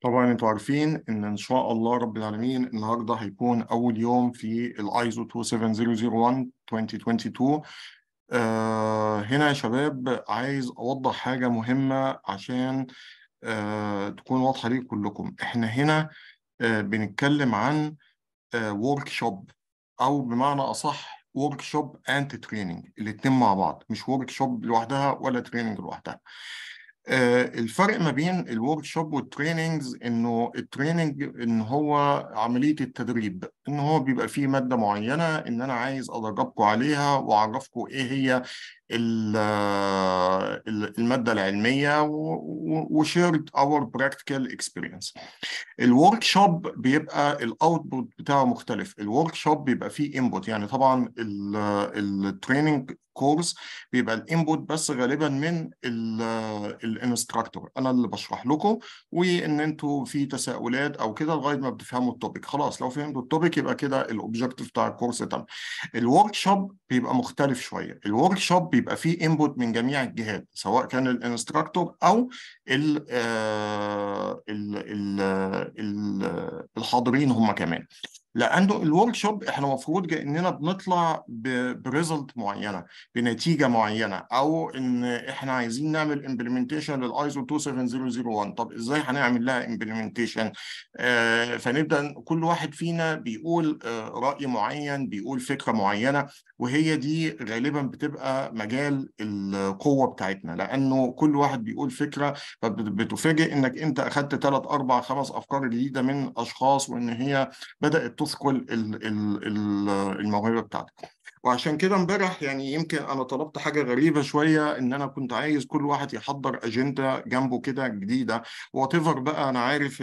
طبعا انتوا عارفين ان ان شاء الله رب العالمين النهارده هيكون اول يوم في الايزو 27001 2022 آه هنا يا شباب عايز اوضح حاجه مهمه عشان آه تكون واضحه ليكم كلكم احنا هنا آه بنتكلم عن ورك آه، شوب او بمعنى اصح ورك شوب اند تريننج الاثنين مع بعض مش ورك شوب لوحدها ولا تريننج لوحدها آه، الفرق ما بين الورك شوب والتريننجز انه التريننج ان هو عمليه التدريب ان هو بيبقى فيه ماده معينه ان انا عايز ادربكم عليها واعرفكم ايه هي آه، الماده العلميه وشيرد اور براكتيكال اكسبيرينس الورك شوب بيبقى الاوتبوت بتاعه مختلف الورك شوب بيبقى فيه انبوت يعني طبعا التريننج كورس بيبقى الانبوت بس غالبا من الانستراكتور آه، انا اللي بشرح لكم وان انتوا في تساؤلات او كده لغايه ما بتفهموا التوبيك خلاص لو فهمتوا التوبيك يبقى كده الاوبجيكتيف بتاع الكورس تم الورك شوب بيبقى مختلف شويه الورك شوب بيبقى فيه انبوت من جميع الجهات سواء كان الانستراكتور او ال آه، آه، الحاضرين هم كمان لانه الورك شوب احنا المفروض اننا بنطلع بريزلت معينه بنتيجه معينه او ان احنا عايزين نعمل امبلمنتيشن للايزو 27001 طب ازاي هنعمل لها امبلمنتيشن آه، فنبدا كل واحد فينا بيقول آه، راي معين بيقول فكره معينه وهي دي غالبا بتبقى مجال القوه بتاعتنا لانه كل واحد بيقول فكره فبتفاجئ انك انت اخذت ثلاث اربع خمس افكار جديده من اشخاص وان هي بدات تثقل الموهبه بتاعتك. وعشان كده امبارح يعني يمكن انا طلبت حاجه غريبه شويه ان انا كنت عايز كل واحد يحضر اجنده جنبه كده جديده وات بقى انا عارف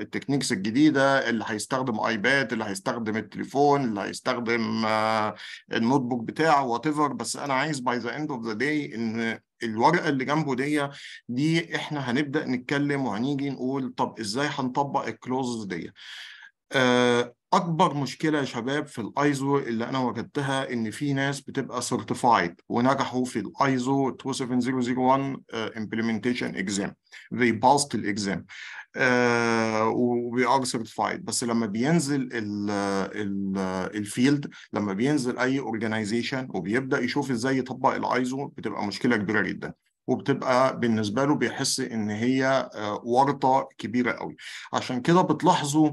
التكنيكس الجديده اللي هيستخدم ايباد اللي هيستخدم التليفون اللي هيستخدم آه، النوت بوك بتاعه وات بس انا عايز باي ذا اند اوف ذا داي ان الورقه اللي جنبه دي دي احنا هنبدا نتكلم وهنيجي نقول طب ازاي هنطبق الكلوز دي آه اكبر مشكله يا شباب في الايزو اللي انا وجدتها ان في ناس بتبقى سيرتيفايد ونجحوا في الايزو 27001 امبلمنتيشن اكزام they passed الاكزام وي ار سيرتيفايد بس لما بينزل ال ال الفيلد لما بينزل اي اورجانيزيشن وبيبدا يشوف ازاي يطبق الايزو بتبقى مشكله كبيره جدا وبتبقى بالنسبه له بيحس ان هي آه، ورطه كبيره قوي عشان كده بتلاحظوا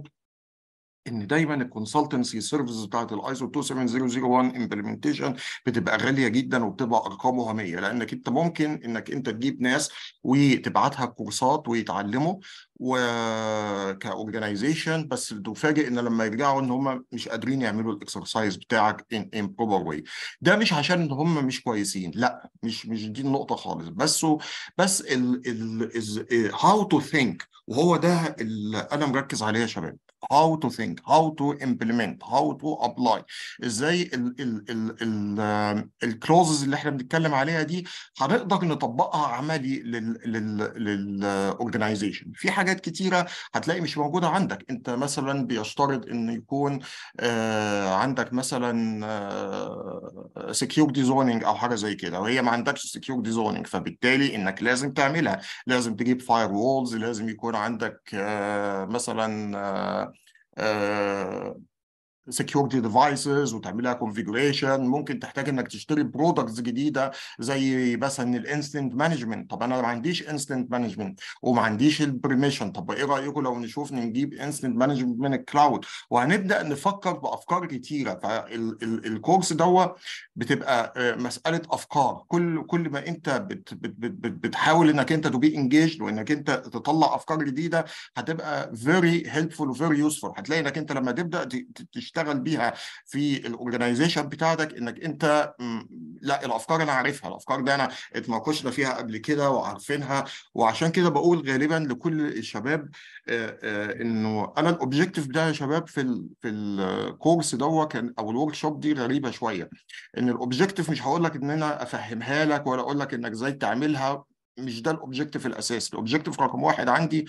ان دايما الكونسلتنسي سيرفيس بتاعت الايزو 27001 امبلمنتيشن بتبقى غاليه جدا وبتبقى ارقام وهميه لانك انت ممكن انك انت تجيب ناس وتبعتها كورسات ويتعلموا وكاورجنايزيشن بس بتفاجئ ان لما يرجعوا ان هم مش قادرين يعملوا الاكسرسايز بتاعك ان ان بروبر واي ده مش عشان ان هم مش كويسين لا مش مش دي النقطه خالص بس بس هاو تو ثينك وهو ده اللي انا مركز عليه يا شباب how to think, how to implement, how to apply ازاي الكلوزز اللي احنا بنتكلم عليها دي هنقدر نطبقها عملي للاورجنايزيشن في حاجه حاجات كتيره هتلاقي مش موجوده عندك انت مثلا بيشترط ان يكون آه، عندك مثلا دي آه، زوننج او حاجه زي كده وهي ما عندكش دي زوننج فبالتالي انك لازم تعملها لازم تجيب فاير وولز لازم يكون عندك آه، مثلا سكيورتي ديفايسز وتعملها كونفيجريشن ممكن تحتاج انك تشتري برودكتس جديده زي مثلا الانستنت مانجمنت طب انا ما عنديش انستنت مانجمنت وما عنديش البريميشن طب ايه رايكم لو نشوف نجيب انستنت مانجمنت من الكلاود وهنبدا نفكر بافكار كتيره فالكورس دوت بتبقى آه، مساله افكار كل كل ما انت بت بت بت بتحاول انك انت تو بي انجيجد وانك انت تطلع افكار جديده هتبقى فيري هيلبفول وفيري يوسفول هتلاقي انك انت لما تبدا تشتغل تشتغل بيها في الاورجنايزيشن بتاعتك انك انت لا الافكار انا عارفها الافكار دي انا اتناقشنا فيها قبل كده وعارفينها وعشان كده بقول غالبا لكل الشباب آه، آه، انه انا الاوبجيكتيف ده يا شباب في الـ في الكورس دوت كان او الورك شوب دي غريبه شويه ان الاوبجيكتيف مش هقول لك ان انا افهمها لك ولا اقول لك انك ازاي تعملها مش ده الاوبجيكتيف الاساسي الاوبجيكتيف رقم واحد عندي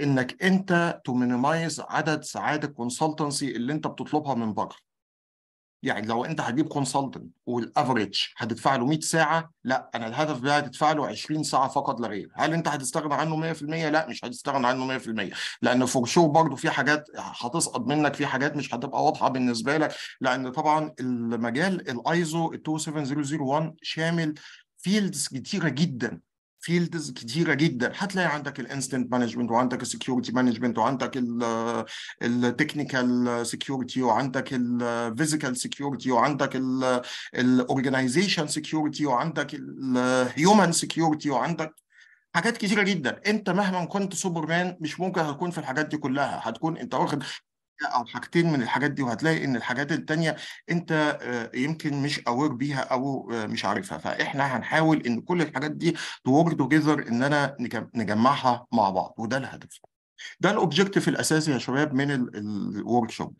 انك انت تو مينيمايز عدد ساعات الكونسلتنسي اللي انت بتطلبها من بره يعني لو انت هتجيب كونسلتنت والافريج هتدفع له 100 ساعه لا انا الهدف بقى هتدفع له 20 ساعه فقط لا غير هل انت هتستغنى عنه 100% لا مش هتستغنى عنه 100% لان فور شو برضه في حاجات هتسقط منك في حاجات مش هتبقى واضحه بالنسبه لك لان طبعا المجال الايزو 27001 شامل فيلدز كتيره جدا فيلدز كتيره جدا هتلاقي عندك الانستنت مانجمنت وعندك السكيورتي مانجمنت وعندك التكنيكال سكيورتي وعندك الفيزيكال سكيورتي وعندك الاورجنايزيشن سكيورتي وعندك الهيومن سكيورتي وعندك حاجات كتيره جدا انت مهما كنت سوبرمان مش ممكن هتكون في الحاجات دي كلها هتكون انت واخد او حاجتين من الحاجات دي وهتلاقي ان الحاجات التانية انت آه، يمكن مش اوير بيها او آه، مش عارفها فاحنا هنحاول ان كل الحاجات دي تورد توجذر ان انا نجمعها مع بعض وده الهدف ده الاوبجيكتيف الاساسي يا شباب من الورك شوب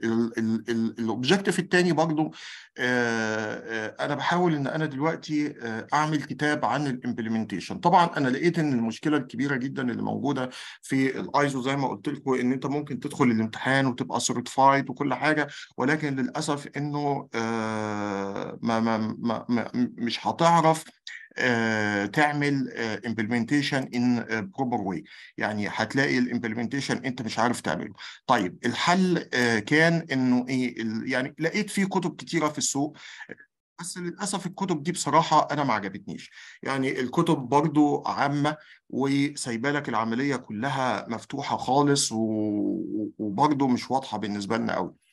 الاوبجيكتيف الثاني برضو آه، آه، انا بحاول ان انا دلوقتي آه، اعمل كتاب عن الامبلمنتيشن طبعا انا لقيت ان المشكله الكبيره جدا اللي موجوده في الايزو زي ما قلت لكم ان انت ممكن تدخل الامتحان وتبقى سيرتفايد وكل حاجه ولكن للاسف انه ما ما ما مش هتعرف آه، تعمل امبلمنتيشن ان بروبر واي يعني هتلاقي الامبلمنتيشن انت مش عارف تعمله طيب الحل آه، كان انه ايه يعني لقيت في كتب كتيره في السوق بس للاسف الكتب دي بصراحه انا ما عجبتنيش يعني الكتب برضو عامه وسايبه لك العمليه كلها مفتوحه خالص و... وبرضو مش واضحه بالنسبه لنا قوي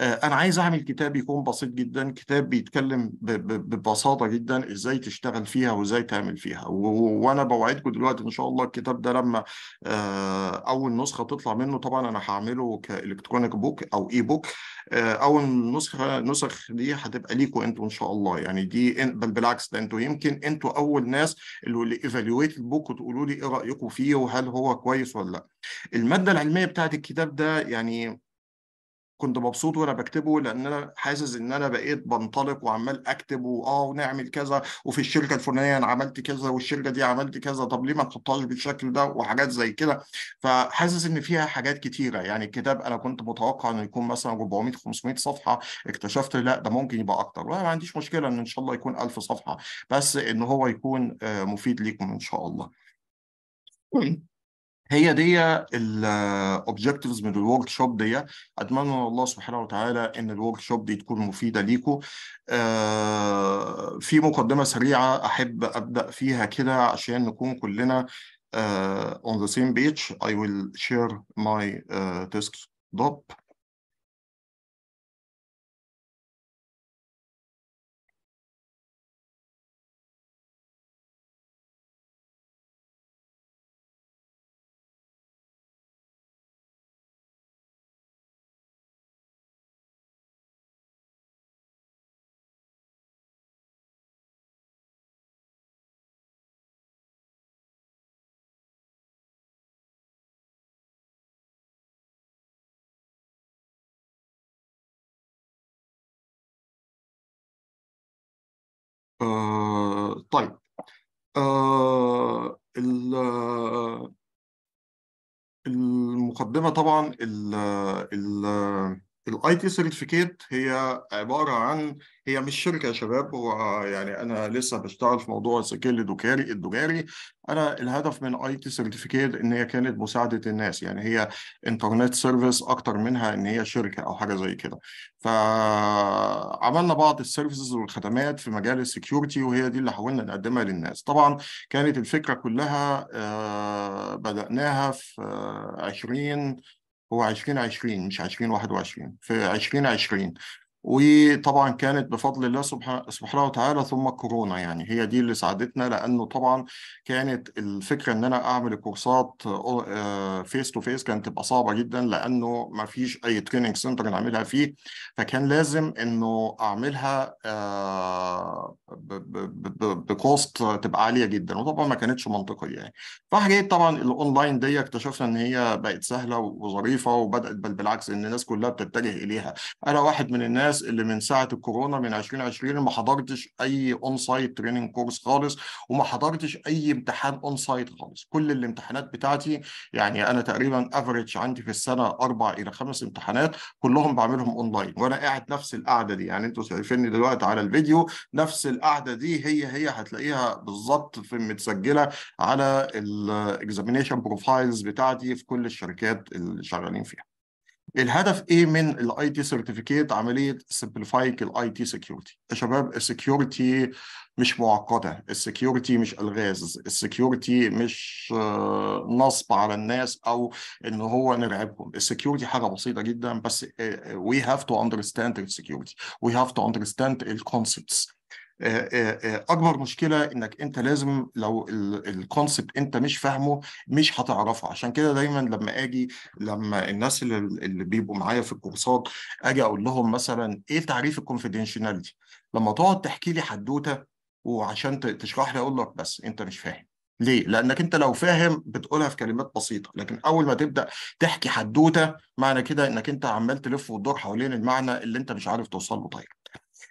آه، انا عايز اعمل كتاب يكون بسيط جدا كتاب بيتكلم ببساطه جدا ازاي تشتغل فيها وازاي تعمل فيها وانا بوعدكم دلوقتي ان شاء الله الكتاب ده لما آه، اول نسخه تطلع منه طبعا انا هعمله كالكترونيك بوك او اي بوك آه، اول نسخه نسخ دي هتبقى ليكم انتوا ان شاء الله يعني دي بل بالعكس ده انتوا يمكن انتوا اول ناس اللي ايفالويت البوك وتقولوا لي ايه رايكم فيه وهل هو كويس ولا لا الماده العلميه بتاعت الكتاب ده يعني كنت مبسوط وانا بكتبه لان انا حاسس ان انا بقيت بنطلق وعمال اكتب واه ونعمل كذا وفي الشركه الفلانيه انا عملت كذا والشركه دي عملت كذا طب ليه ما نحطهاش بالشكل ده وحاجات زي كده فحاسس ان فيها حاجات كتيره يعني الكتاب انا كنت متوقع انه يكون مثلا 400 500 صفحه اكتشفت لا ده ممكن يبقى اكتر وانا ما عنديش مشكله ان ان شاء الله يكون 1000 صفحه بس ان هو يكون آه، مفيد ليكم ان شاء الله هي دي الاوبجكتيفز من الورك شوب دي اتمنى من الله سبحانه وتعالى ان الورك شوب دي تكون مفيده ليكم آه، في مقدمه سريعه احب ابدا فيها كده عشان نكون كلنا اون آه، on the same page, I will share my دوب آه، طيب آه،, آه المقدمة طبعا ال ال الاي تي سيرتيفيكيت هي عباره عن هي مش شركه يا شباب هو يعني انا لسه بشتغل في موضوع السجل الدكاري التجاري انا الهدف من اي تي سيرتيفيكيت ان هي كانت مساعده الناس يعني هي انترنت سيرفيس اكتر منها ان هي شركه او حاجه زي كده فعملنا بعض السيرفيسز والخدمات في مجال السكيورتي وهي دي اللي حاولنا نقدمها للناس طبعا كانت الفكره كلها آه، بداناها في 20 هو 2020 مش 2021 في 2020 وطبعا كانت بفضل الله سبحانه وتعالى ثم كورونا يعني هي دي اللي ساعدتنا لانه طبعا كانت الفكره ان انا اعمل كورسات فيس تو فيس كانت تبقى صعبه جدا لانه ما فيش اي تريننج سنتر نعملها فيه فكان لازم انه اعملها آه، بكوست تبقى عاليه جدا وطبعا ما كانتش منطقيه يعني فحاجات طبعا الاونلاين دي اكتشفنا ان هي بقت سهله وظريفه وبدات بل بالعكس ان الناس كلها بتتجه اليها انا واحد من الناس الناس اللي من ساعه الكورونا من 2020 ما حضرتش اي اون سايت تريننج كورس خالص وما حضرتش اي امتحان اون سايت خالص كل الامتحانات بتاعتي يعني انا تقريبا افريج عندي في السنه اربع الى خمس امتحانات كلهم بعملهم اونلاين وانا قاعد نفس القعده دي يعني انتوا شايفيني دلوقتي على الفيديو نفس القعده دي هي هي هتلاقيها بالظبط في متسجله على الاكزامينيشن بروفايلز بتاعتي في كل الشركات اللي شغالين فيها الهدف ايه من الاي تي سيرتيفيكيت عمليه سمبليفايك الاي تي سكيورتي يا شباب السكيورتي مش معقده السكيورتي مش الغاز السكيورتي مش آه، نصب على الناس او ان هو نرعبهم السكيورتي حاجه بسيطه جدا بس وي هاف تو اندرستاند السكيورتي وي هاف تو اندرستاند الكونسبتس آه، آه، آه، اكبر مشكله انك انت لازم لو الكونسبت انت مش فاهمه مش هتعرفه عشان كده دايما لما اجي لما الناس اللي, اللي بيبقوا معايا في الكورسات اجي اقول لهم مثلا ايه تعريف الكونفيدنشناليتي لما تقعد تحكي لي حدوته وعشان تشرح لي اقول لك بس انت مش فاهم ليه؟ لانك انت لو فاهم بتقولها في كلمات بسيطه، لكن اول ما تبدا تحكي حدوته معنى كده انك انت عمال تلف وتدور حوالين المعنى اللي انت مش عارف توصل له طيب.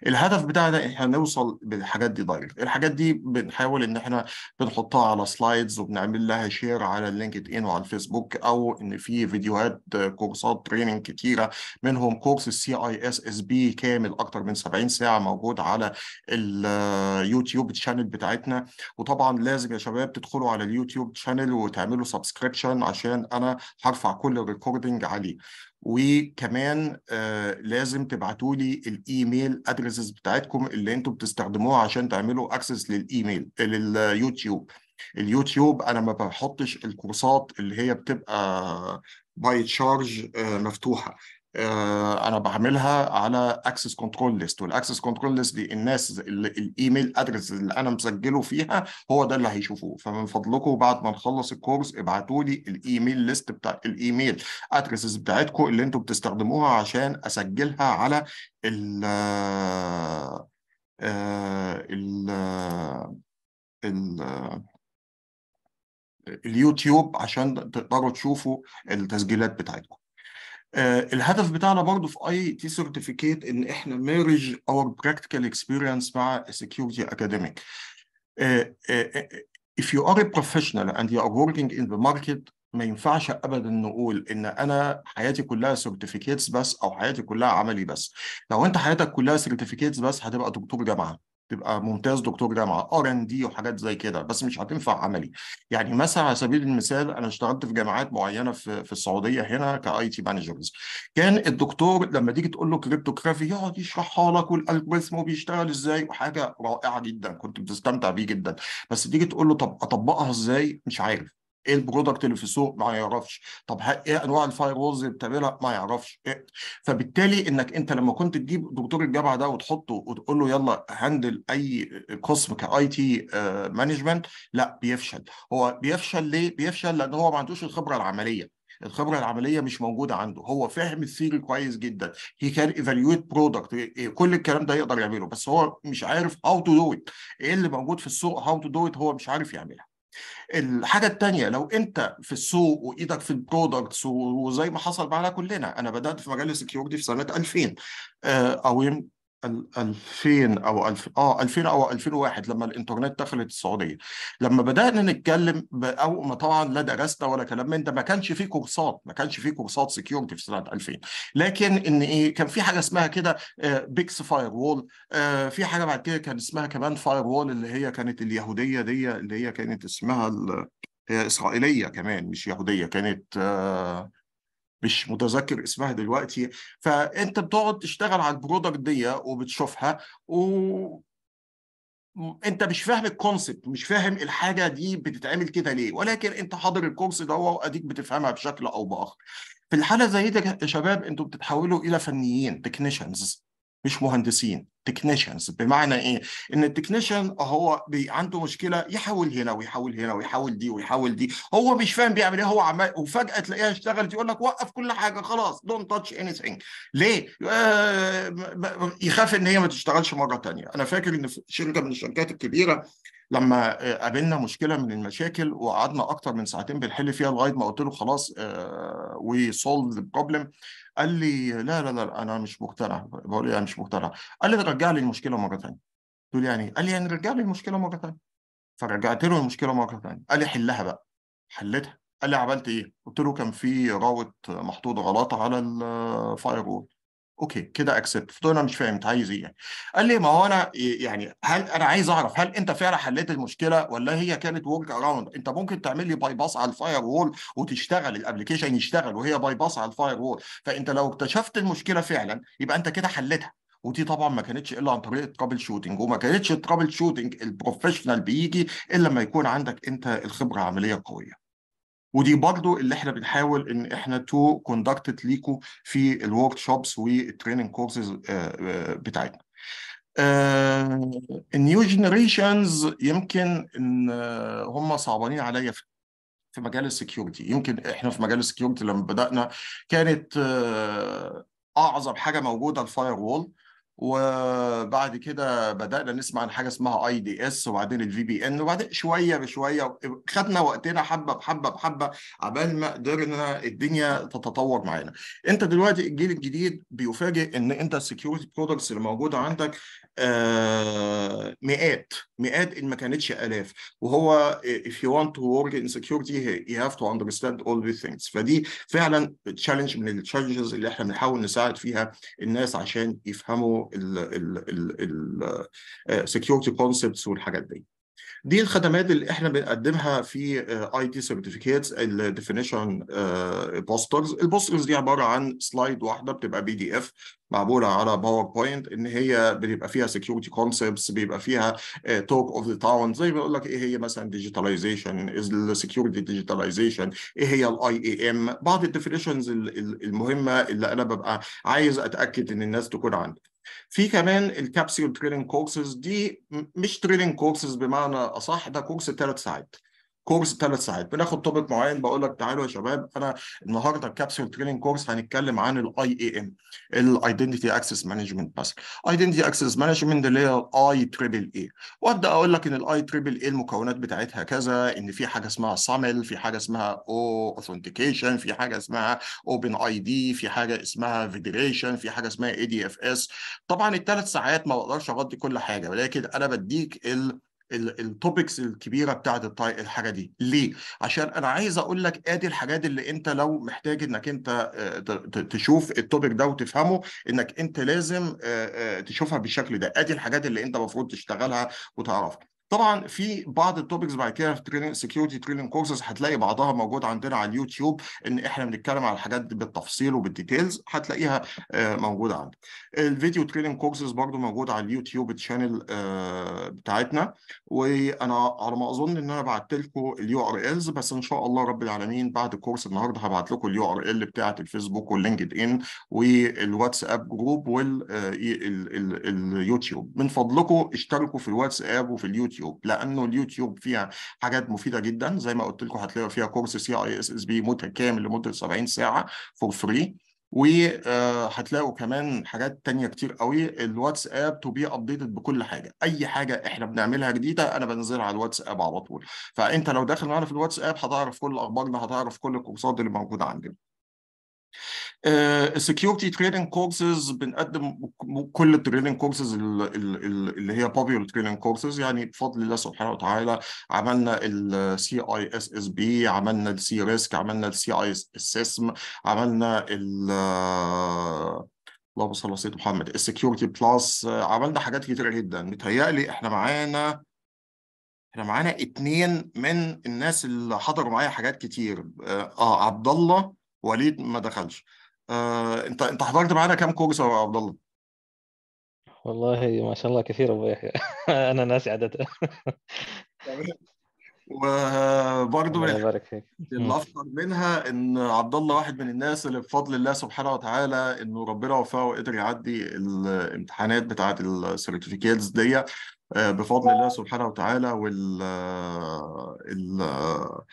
الهدف بتاعنا احنا نوصل بالحاجات دي دايركت الحاجات دي بنحاول ان احنا بنحطها على سلايدز وبنعمل لها شير على اللينكد ان وعلى الفيسبوك او ان في فيديوهات كورسات تريننج كتيره منهم كورس السي اي اس اس بي كامل اكتر من 70 ساعه موجود على اليوتيوب تشانل بتاعتنا وطبعا لازم يا شباب تدخلوا على اليوتيوب تشانل وتعملوا سبسكريبشن عشان انا هرفع كل الريكوردنج عليه وكمان آه لازم تبعتوا لي الايميل ادريسز بتاعتكم اللي انتم بتستخدموها عشان تعملوا اكسس للايميل لليوتيوب اليوتيوب انا ما بحطش الكورسات اللي هي بتبقى باي آه، تشارج مفتوحه آه، انا بعملها على اكسس كنترول ليست والاكسس كنترول ليست دي الناس الايميل ادرس اللي انا مسجله فيها هو ده اللي هيشوفوه فمن فضلكم بعد ما نخلص الكورس ابعتوا لي الايميل ليست بتاع الايميل ادرسز بتاعتكم اللي انتم بتستخدموها عشان اسجلها على ال آه، ال آه، ال اليوتيوب عشان تقدروا تشوفوا التسجيلات بتاعتكم آه، الهدف بتاعنا برضو في اي تي سيرتيفيكيت ان احنا ميرج اور براكتيكال اكسبيرينس مع سكيورتي اكاديميك آه، آه، if you are a professional and you are working in the market ما ينفعش ابدا نقول ان انا حياتي كلها سيرتيفيكيتس بس او حياتي كلها عملي بس لو انت حياتك كلها سيرتيفيكيتس بس هتبقى دكتور جامعه تبقى ممتاز دكتور جامعه ار ان دي وحاجات زي كده بس مش هتنفع عملي يعني مثلا على سبيل المثال انا اشتغلت في جامعات معينه في في السعوديه هنا كاي تي مانجرز كان الدكتور لما تيجي تقول له كريبتوغرافي يقعد يشرحها لك والالجوريثم وبيشتغل ازاي وحاجه رائعه جدا كنت بتستمتع بيه جدا بس تيجي تقول له طب اطبقها ازاي مش عارف ايه البرودكت اللي في السوق ما يعرفش طب ايه انواع الفاير وولز اللي بتعملها ما يعرفش إيه؟ فبالتالي انك انت لما كنت تجيب دكتور الجامعه ده وتحطه وتقول له يلا هندل اي قسم كاي تي مانجمنت لا بيفشل هو بيفشل ليه بيفشل لان هو ما عندوش الخبره العمليه الخبره العمليه مش موجوده عنده هو فاهم الثيري كويس جدا هي كان ايفالويت برودكت كل الكلام ده يقدر يعمله بس هو مش عارف هاو تو دو ايه اللي موجود في السوق هاو تو دو هو مش عارف يعملها الحاجه الثانيه لو انت في السوق وايدك في البرودكتس وزي ما حصل معانا كلنا انا بدات في مجال السكيورتي في سنه 2000 آه، او 2000 او الف... اه 2000 او 2001 لما الانترنت دخلت السعوديه لما بدانا نتكلم او ما طبعا لا درسنا ولا كلام من ده ما كانش في كورسات ما كانش في كورسات سكيورتي في سنه 2000 لكن ان ايه كان في حاجه اسمها كده بيكس فاير وول في حاجه بعد كده كان اسمها كمان فاير وول اللي هي كانت اليهوديه دي اللي هي كانت اسمها هي اسرائيليه كمان مش يهوديه كانت آه مش متذكر اسمها دلوقتي فانت بتقعد تشتغل على البرودكت دي وبتشوفها و انت مش فاهم الكونسبت مش فاهم الحاجه دي بتتعمل كده ليه ولكن انت حاضر الكورس ده واديك بتفهمها بشكل او باخر في الحاله زي دي يا شباب انتوا بتتحولوا الى فنيين تكنيشنز مش مهندسين تكنيشنز بمعنى ايه؟ ان التكنيشن هو بي عنده مشكله يحاول هنا ويحاول هنا ويحاول دي ويحاول دي هو مش فاهم بيعمل ايه هو عمال وفجاه تلاقيها اشتغلت يقول لك وقف كل حاجه خلاص دونت تاتش اني ثينج ليه؟ آه يخاف ان هي ما تشتغلش مره ثانيه انا فاكر ان شركه من الشركات الكبيره لما آه، قابلنا مشكله من المشاكل وقعدنا اكتر من ساعتين بنحل فيها لغايه ما قلت له خلاص وي سولف ذا بروبلم قال لي لا لا لا انا مش مقتنع بقول له انا يعني مش مقتنع قال لي رجع لي المشكله مره ثانيه قلت له يعني قال لي يعني رجع لي المشكله مره ثانيه فرجعت له المشكله مره ثانيه قال لي حلها بقى حلتها قال لي عملت ايه؟ قلت له كان في راوت محطوط غلط على الفاير وول اوكي كده اكسبت قلت له انا مش فاهم انت عايز ايه يعني قال لي ما هو انا يعني هل انا عايز اعرف هل انت فعلا حليت المشكله ولا هي كانت ورك اراوند انت ممكن تعمل لي باي باس على الفاير وول وتشتغل الابلكيشن يشتغل وهي باي باس على الفاير وول فانت لو اكتشفت المشكله فعلا يبقى انت كده حلتها ودي طبعا ما كانتش الا عن طريق الترابل شوتنج وما كانتش الترابل شوتنج البروفيشنال بيجي الا لما يكون عندك انت الخبره العمليه القويه ودي برضو اللي احنا بنحاول ان احنا تو كوندكتد ليكو في الورك شوبس والتريننج كورسز بتاعتنا النيو آه، جنريشنز يمكن ان آه، هم صعبانين عليا في في مجال السكيورتي يمكن احنا في مجال السكيورتي لما بدانا كانت آه، اعظم حاجه موجوده الفاير وول وبعد كده بدانا نسمع عن حاجه اسمها اي دي اس وبعدين الفي بي ان وبعدين شويه بشويه خدنا وقتنا حبه بحبه بحبه عبال ما قدرنا الدنيا تتطور معانا انت دلوقتي الجيل الجديد بيفاجئ ان انت السكيورتي برودكتس اللي موجوده عندك آه مئات مئات ان ما كانتش الاف وهو if you want to work in security you have to understand all these things فدي فعلا تشالنج من التشالنجز اللي احنا بنحاول نساعد فيها الناس عشان يفهموا السكيورتي كونسبتس آه، والحاجات دي دي الخدمات اللي احنا بنقدمها في اي تي سيرتيفيكيتس الديفينيشن بوسترز البوسترز دي عباره عن سلايد واحده بتبقى بي دي اف معموله على باوربوينت ان هي بيبقى فيها سكيورتي كونسبتس بيبقى فيها توك اوف ذا تاون زي بيقول لك ايه هي مثلا ديجيتاليزيشن السكيورتي ديجيتاليزيشن ايه هي الاي اي ام بعض الديفينيشنز المهمه اللي انا ببقى عايز اتاكد ان الناس تكون عندها في كمان الكابسيول تريننج كورسز دي مش تريننج كورسز بمعنى اصح ده كورس ثلاث ساعات كورس ثلاث ساعات بناخد توبيك معين بقول لك تعالوا يا شباب انا النهارده الكابسول تريننج كورس هنتكلم عن الاي اي ام الايدنتيتي اكسس مانجمنت بس ايدنتيتي اكسس مانجمنت اللي هي الاي تريبل اي وابدا اقول لك ان الاي تريبل اي المكونات بتاعتها كذا ان في حاجه اسمها سامل في حاجه اسمها او اوثنتيكيشن في حاجه اسمها اوبن اي دي في حاجه اسمها فيدريشن في حاجه اسمها اي دي اف اس طبعا الثلاث ساعات ما بقدرش اغطي كل حاجه ولكن انا بديك ال التوبكس الكبيره بتاعه الحاجه دي ليه عشان انا عايز اقول لك ادي الحاجات اللي انت لو محتاج انك انت آه، تشوف التوبك ده وتفهمه انك انت لازم آه، آه، تشوفها بالشكل ده ادي الحاجات اللي انت المفروض تشتغلها وتعرفها طبعا في بعض التوبكس بعد كده في تريننج سكيورتي تريننج كورسز هتلاقي بعضها موجود عندنا على اليوتيوب ان احنا بنتكلم على الحاجات بالتفصيل وبالديتيلز هتلاقيها آه، موجوده عندك الفيديو تريننج كورسز برضو موجود على اليوتيوب تشانل آه، بتاعتنا وانا على ما اظن ان انا بعت لكم اليو ار الز بس ان شاء الله رب العالمين بعد الكورس النهارده هبعت لكم اليو ار ال بتاعه الفيسبوك واللينكد ان والواتساب جروب واليوتيوب آه، من فضلكم اشتركوا في الواتساب وفي اليوتيوب اليوتيوب لانه اليوتيوب فيها حاجات مفيده جدا زي ما قلت لكم هتلاقوا فيها كورس سي اي اس اس بي متكامل لمده 70 ساعه فور فري وهتلاقوا آه، كمان حاجات تانية كتير قوي الواتساب تو بي ابديتد بكل حاجه اي حاجه احنا بنعملها جديده انا بنزلها على الواتساب على طول فانت لو داخل معانا في الواتساب هتعرف كل اخبارنا هتعرف كل الكورسات اللي موجوده عندنا السكيورتي تريننج كورسز بنقدم كل التريننج كورسز اللي هي بابيول تريننج كورسز يعني بفضل الله سبحانه وتعالى عملنا السي اي اس اس بي عملنا السي ريسك عملنا السي اي اس عملنا ال آه، اللهم صل على سيدنا محمد السكيورتي بلس آه، عملنا حاجات كتير جدا متهيألي احنا معانا احنا معانا اتنين من الناس اللي حضروا معايا حاجات كتير اه, آه، عبد الله وليد ما دخلش آه، انت انت حضرت معانا كام كورس يا عبد الله؟ والله ما شاء الله كثير ابو يحيى انا ناسي عددها وبرضه من يعني الافضل منها ان عبد الله واحد من الناس اللي بفضل الله سبحانه وتعالى انه ربنا وفقه وقدر يعدي الامتحانات بتاعه السيرتيفيكيتس دي آه، بفضل الله سبحانه وتعالى وال آه، آه،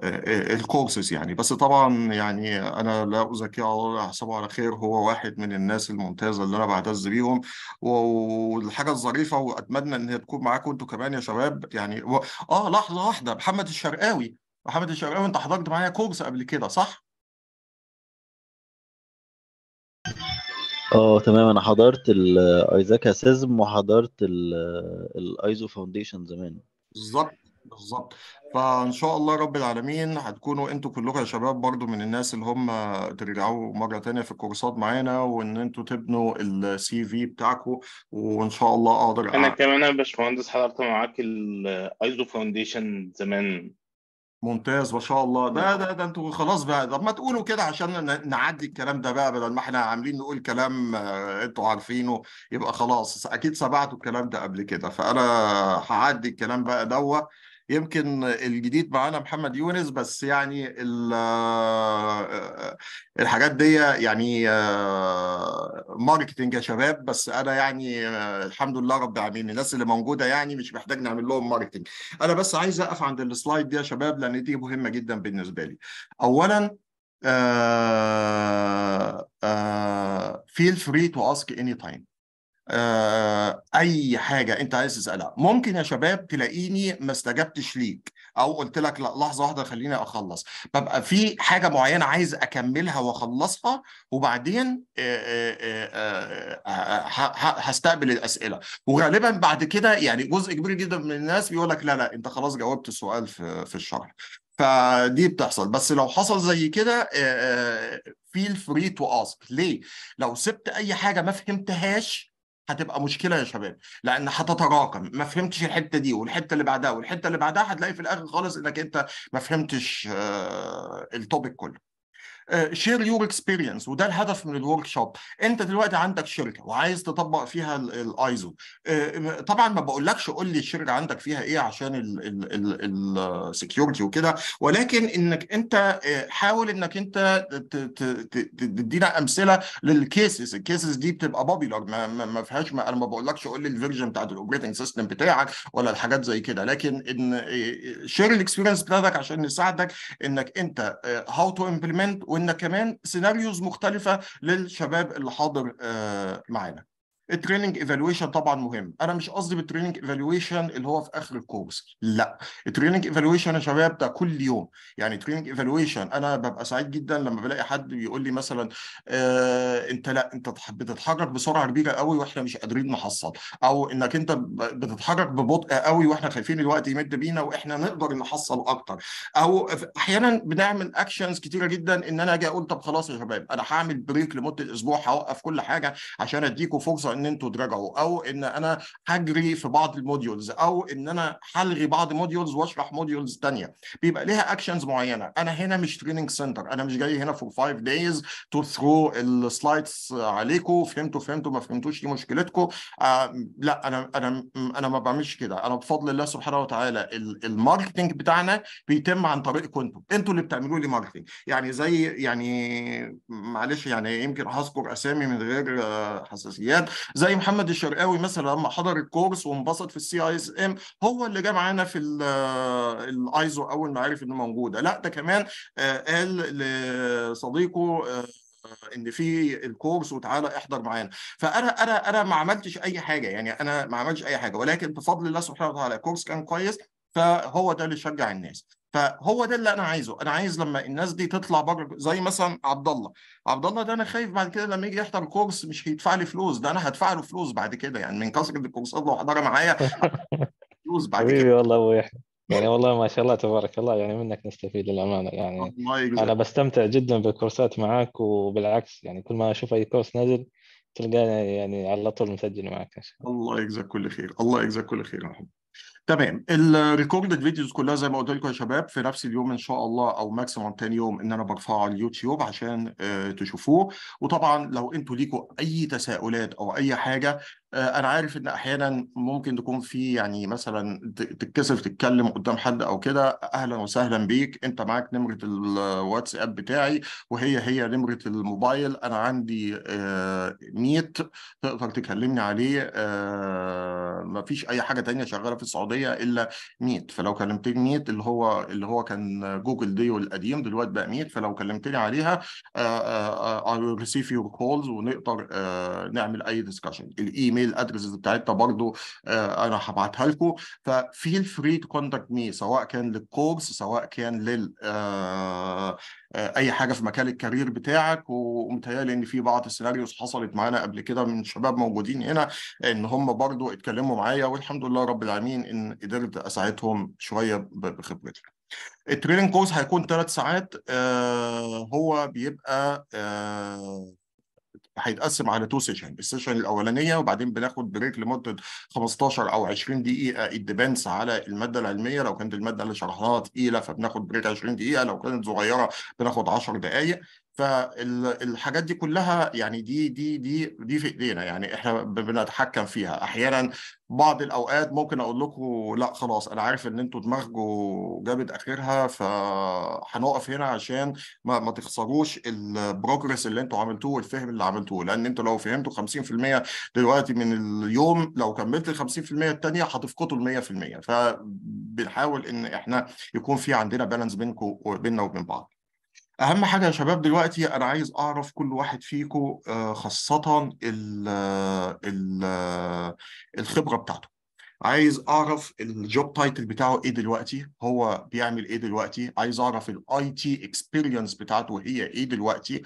آه، آه، الكورسز يعني بس طبعا يعني انا لا على الله احسبه على خير هو واحد من الناس الممتازه اللي انا بعتز بيهم والحاجه الظريفه واتمنى ان هي تكون معاكم انتوا كمان يا شباب يعني و... اه لحظه واحده محمد الشرقاوي محمد الشرقاوي انت حضرت معايا كورس قبل كده صح؟ اه تمام انا حضرت الايزاكا آه، سيزم وحضرت الايزو فاونديشن زمان بالظبط بالظبط فان شاء الله رب العالمين هتكونوا انتوا كلكم يا شباب برضو من الناس اللي هم ترجعوا مره تانية في الكورسات معانا وان انتوا تبنوا السي في بتاعكم وان شاء الله اقدر انا كمان يا باشمهندس حضرت معاك الايزو فاونديشن زمان ممتاز ما شاء الله ده ده ده انتوا خلاص بقى طب ما تقولوا كده عشان نعدي الكلام ده بقى بدل ما احنا عاملين نقول كلام انتوا عارفينه يبقى خلاص اكيد سمعتوا الكلام ده قبل كده فانا هعدي الكلام بقى دوت يمكن الجديد معانا محمد يونس بس يعني آه، الحاجات دي يعني آه، ماركتنج يا شباب بس انا يعني آه، الحمد لله رب العالمين الناس اللي موجوده يعني مش محتاج نعمل لهم ماركتنج انا بس عايز اقف عند السلايد دي يا شباب لان دي مهمه جدا بالنسبه لي اولا فيل فري تو اسك اني تايم آه، اي حاجه انت عايز تسالها ممكن يا شباب تلاقيني ما استجبتش ليك او قلت لك لا لحظه واحده خليني اخلص ببقى في حاجه معينه عايز اكملها واخلصها وبعدين آه، آه، هستقبل الاسئله وغالبا بعد كده يعني جزء كبير جدا من الناس بيقول لك لا لا انت خلاص جاوبت السؤال في في الشرح فدي بتحصل بس لو حصل زي كده فيل فري تو اسك ليه لو سبت اي حاجه ما فهمتهاش هتبقى مشكله يا شباب لان هتتراكم ما فهمتش الحته دي والحته اللي بعدها والحته اللي بعدها هتلاقي في الاخر خالص انك انت ما فهمتش آه، التوبيك كله شير يور اكسبيرينس وده الهدف من الورك شوب انت دلوقتي عندك شركه وعايز تطبق فيها الايزو آه، طبعا ما بقولكش قول لي الشركه عندك فيها ايه عشان السكيورتي وكده ولكن انك انت آه، حاول انك انت تدينا امثله للكيسز الكيسز دي بتبقى بابيلر ما, ما فيهاش ما انا ما بقولكش قول لي الفيرجن بتاعت الاوبريتنج سيستم بتاعك ولا الحاجات زي كده لكن ان شير آه، الاكسبيرينس بتاعتك عشان نساعدك انك انت هاو تو امبلمنت وان كمان سيناريوز مختلفه للشباب اللي حاضر آه، معانا التريننج ايفالويشن طبعا مهم انا مش قصدي بالتريننج ايفالويشن اللي هو في اخر الكورس لا التريننج ايفالويشن يا شباب ده كل يوم يعني تريننج ايفالويشن انا ببقى سعيد جدا لما بلاقي حد بيقول لي مثلا آه انت لا انت بتتحرك بسرعه كبيره قوي واحنا مش قادرين نحصل او انك انت بتتحرك ببطء قوي واحنا خايفين الوقت يمد بينا واحنا نقدر نحصل اكتر او احيانا بنعمل اكشنز كتيره جدا ان انا اجي اقول طب خلاص يا شباب انا هعمل بريك لمده اسبوع هوقف كل حاجه عشان اديكم فرصه ان انتوا تراجعوا او ان انا هجري في بعض الموديولز او ان انا هلغي بعض موديولز واشرح موديولز ثانيه بيبقى ليها اكشنز معينه انا هنا مش تريننج سنتر انا مش جاي هنا فور 5 دايز تو ثرو السلايدز عليكم فهمتوا فهمتوا ما فهمتوش دي مشكلتكم آه لا انا انا انا ما بعملش كده انا بفضل الله سبحانه وتعالى الماركتنج بتاعنا بيتم عن طريقكم انتوا انتوا اللي بتعملوا لي ماركتنج يعني زي يعني معلش يعني يمكن هذكر اسامي من غير آه، حساسيات زي محمد الشرقاوي مثلا لما حضر الكورس وانبسط في السي اي اس ام هو اللي جه معانا في الايزو اول ما عرف انه موجوده لا ده كمان آه، قال لصديقه آه، ان في الكورس وتعالى احضر معانا فانا انا انا ما عملتش اي حاجه يعني انا ما عملتش اي حاجه ولكن بفضل الله سبحانه وتعالى الكورس كان كويس فهو ده اللي شجع الناس فهو ده اللي انا عايزه انا عايز لما الناس دي تطلع بره زي مثلا عبد الله عبد الله ده انا خايف بعد كده لما يجي يحضر كورس مش هيدفع لي فلوس ده انا هدفع له فلوس بعد كده يعني من كثره الكورسات لو حضرها معايا فلوس بعد كده والله ابو يحيى يعني والله ما شاء الله تبارك الله يعني منك نستفيد للامانه يعني انا بستمتع جدا بالكورسات معك وبالعكس يعني كل ما اشوف اي كورس نازل تلقاني يعني على طول مسجل معك الله الله يجزاك كل خير الله يجزاك كل خير يا محمد تمام الريكوردد فيديوز كلها زي ما قلت لكم يا شباب في نفس اليوم ان شاء الله او ماكسيموم تاني يوم ان انا برفعه على اليوتيوب عشان آه، تشوفوه وطبعا لو انتوا ليكوا اي تساؤلات او اي حاجه آه، انا عارف ان احيانا ممكن تكون في يعني مثلا تتكسف تتكلم قدام حد او كده اهلا وسهلا بيك انت معاك نمره الواتساب بتاعي وهي هي نمره الموبايل انا عندي آه، ميت تقدر تكلمني عليه مفيش اي حاجه تانية شغاله في السعوديه القضيه الا ميت فلو كلمتني ميت اللي هو اللي هو كان جوجل ديو القديم دلوقتي بقى ميت فلو كلمتني عليها اي ويل ريسيف يور كولز ونقدر آه، نعمل اي ديسكشن الايميل ادرس بتاعتها برضو آه، انا هبعتها لكم ففيل فري تو كونتاكت مي سواء كان للكورس سواء كان لل آه، آه، اي حاجه في مكان الكارير بتاعك ومتهيألي ان في بعض السيناريوز حصلت معانا قبل كده من شباب موجودين هنا ان هم برضو اتكلموا معايا والحمد لله رب العالمين ان قدرت اساعدهم شويه بخبرتي. التريننج كورس هيكون ثلاث ساعات آه هو بيبقى آه هيتقسم على تو سيشن السيشن الاولانيه وبعدين بناخد بريك لمده 15 او 20 دقيقه الديبنس على الماده العلميه لو كانت الماده اللي شرحناها تقيله فبناخد بريك 20 دقيقه لو كانت صغيره بناخد 10 دقائق فالحاجات دي كلها يعني دي دي دي دي في ايدينا يعني احنا بنتحكم فيها احيانا بعض الاوقات ممكن اقول لكم لا خلاص انا عارف ان انتوا دماغكم جابت اخرها فهنقف هنا عشان ما, ما تخسروش البروجرس اللي انتوا عملتوه والفهم اللي عملتوه لان انتوا لو فهمتوا 50% دلوقتي من اليوم لو كملت ال 50% الثانيه هتفقدوا ال 100% فبنحاول ان احنا يكون في عندنا بالانس بينكم وبيننا وبين بعض اهم حاجه يا شباب دلوقتي انا عايز اعرف كل واحد فيكم آه، خاصه الـ آه، الـ آه، الخبره بتاعته عايز اعرف الجوب تايتل بتاعه ايه دلوقتي هو بيعمل ايه دلوقتي عايز اعرف الاي تي اكسبيرينس بتاعته هي ايه دلوقتي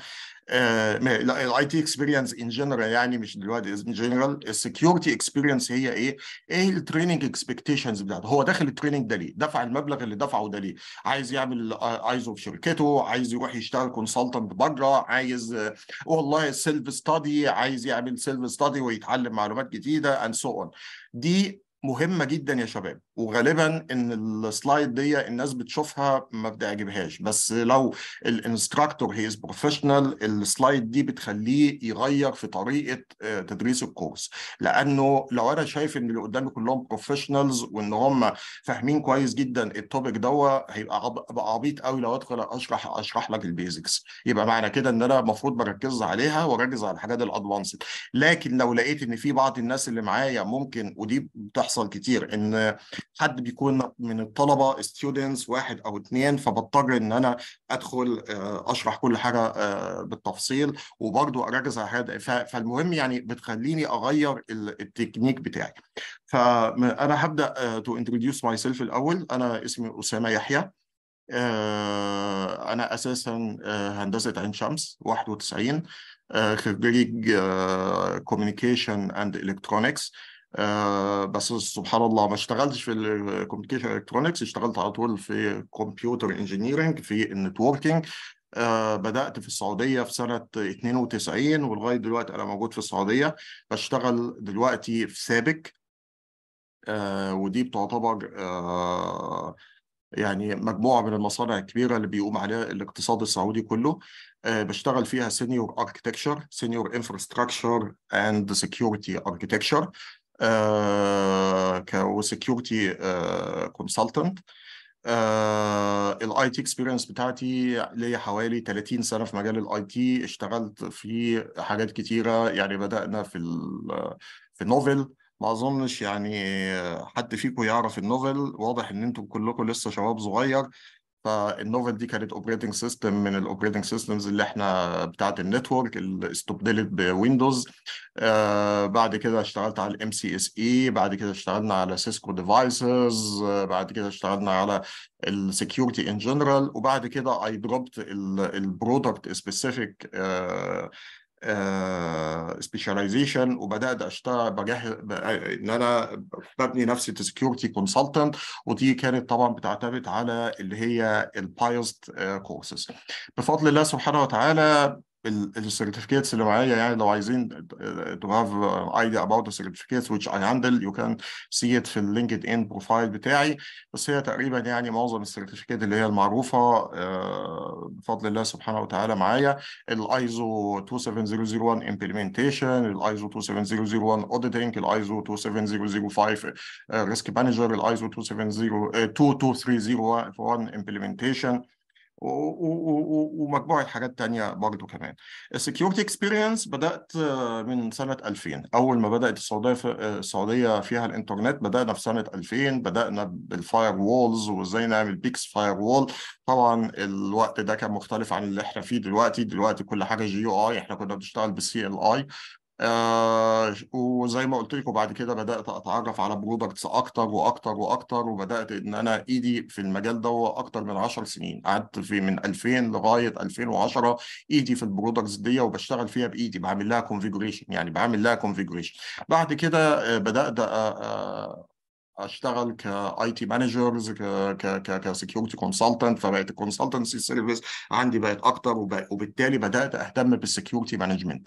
الاي تي اكسبيرينس ان جنرال يعني مش دلوقتي ان جنرال السكيورتي اكسبيرينس هي ايه ايه التريننج اكسبكتيشنز بتاعته هو داخل التريننج ده ليه دفع المبلغ اللي دفعه ده ليه عايز يعمل آه، ايزو في شركته عايز يروح يشتغل كونسلتنت بره عايز آه، والله سيلف ستادي عايز يعمل سيلف ستادي ويتعلم معلومات جديده اند سو اون دي مهمه جدا يا شباب وغالبا ان السلايد دي الناس بتشوفها ما بتعجبهاش بس لو الانستراكتور هي بروفيشنال السلايد دي بتخليه يغير في طريقه آه، تدريس الكورس لانه لو انا شايف ان اللي قدامي كلهم بروفيشنالز وان هم فاهمين كويس جدا التوبيك دوا هيبقى عبيط قوي لو ادخل اشرح اشرح لك البيزكس يبقى معنى كده ان انا المفروض بركز عليها واركز على الحاجات الادفانسد لكن لو لقيت ان في بعض الناس اللي معايا ممكن ودي بتحصل كتير ان حد بيكون من الطلبه students واحد او اثنين فبضطر ان انا ادخل آه، اشرح كل حاجه آه، بالتفصيل وبرضه اركز على حاجه فالمهم يعني بتخليني اغير التكنيك بتاعي فانا هبدا تو آه، introduce ماي سيلف الاول انا اسمي اسامه يحيى انا اساسا هندسه عين شمس 91 خريج communication اند الكترونكس آه، بس سبحان الله ما اشتغلتش في الكوميونيكيشن الكترونكس اشتغلت على طول في كمبيوتر انجينيرنج في النتوركينج آه، بدأت في السعودية في سنة 92 ولغاية دلوقتي أنا موجود في السعودية بشتغل دلوقتي في سابك آه، ودي بتعتبر يعني مجموعة من المصانع الكبيرة اللي بيقوم عليها الاقتصاد السعودي كله بشتغل فيها سينيور اركتكشر سينيور انفراستراكشر اند سكيورتي اركتكشر كسكيورتي كونسلتنت الاي تي اكسبيرينس بتاعتي ليا حوالي 30 سنه في مجال الاي تي اشتغلت في حاجات كتيره يعني بدانا في في نوفل ما اظنش يعني حد فيكم يعرف النوفل واضح ان انتم كلكم لسه شباب صغير فالنوفل دي كانت اوبريتنج سيستم من الاوبريتنج سيستمز اللي احنا بتاعه النتورك اللي استبدلت بويندوز بعد كده اشتغلت على الام سي اس اي بعد كده اشتغلنا على سيسكو ديفايسز آه، بعد كده اشتغلنا على السكيورتي ان جنرال وبعد كده اي دروبت البرودكت سبيسيفيك سبيشاليزيشن آه، uh, وبدات اشتغل بجهز آه، ان انا ببني نفسي كسكيورتي كونسلتنت ودي كانت طبعا بتعتمد على اللي هي البايست كورسز آه، بفضل الله سبحانه وتعالى السيرتيفيكيتس اللي معايا يعني لو عايزين تو هاف ايديا اباوت the ويتش اي هاندل يو كان سي ات في اللينكد ان بروفايل بتاعي بس هي تقريبا يعني معظم السيرتيفيكيت اللي هي المعروفه آه، بفضل الله سبحانه وتعالى معايا الايزو 27001 امبلمنتيشن الايزو 27001 اوديتنج الايزو 27005 ريسك مانجر الايزو 270 22301 ومجموعه حاجات تانية برضو كمان السكيورتي اكسبيرينس بدات آه، من سنه 2000 اول ما بدات السعوديه في آه، السعوديه فيها الانترنت بدانا في سنه 2000 بدانا بالفاير وولز وازاي نعمل بيكس فاير وول طبعا الوقت ده كان مختلف عن اللي احنا فيه دلوقتي دلوقتي كل حاجه جي يو اي احنا كنا بنشتغل بالسي ال اي آه وزي ما قلت لكم بعد كده بدات اتعرف على برودكتس اكتر واكتر واكتر وبدات ان انا ايدي في المجال ده اكتر من 10 سنين قعدت في من 2000 لغايه 2010 ايدي في البرودكتس دي وبشتغل فيها بايدي بعمل لها كونفيجريشن يعني بعمل لها كونفيجريشن بعد كده آه، بدات آه, آه، اشتغل كاي تي مانجرز ك كسكيورتي كونسلتنت فبقت الكونسلتنسي سيرفيس عندي بقت اكتر وبالتالي بدات اهتم بالسكيورتي مانجمنت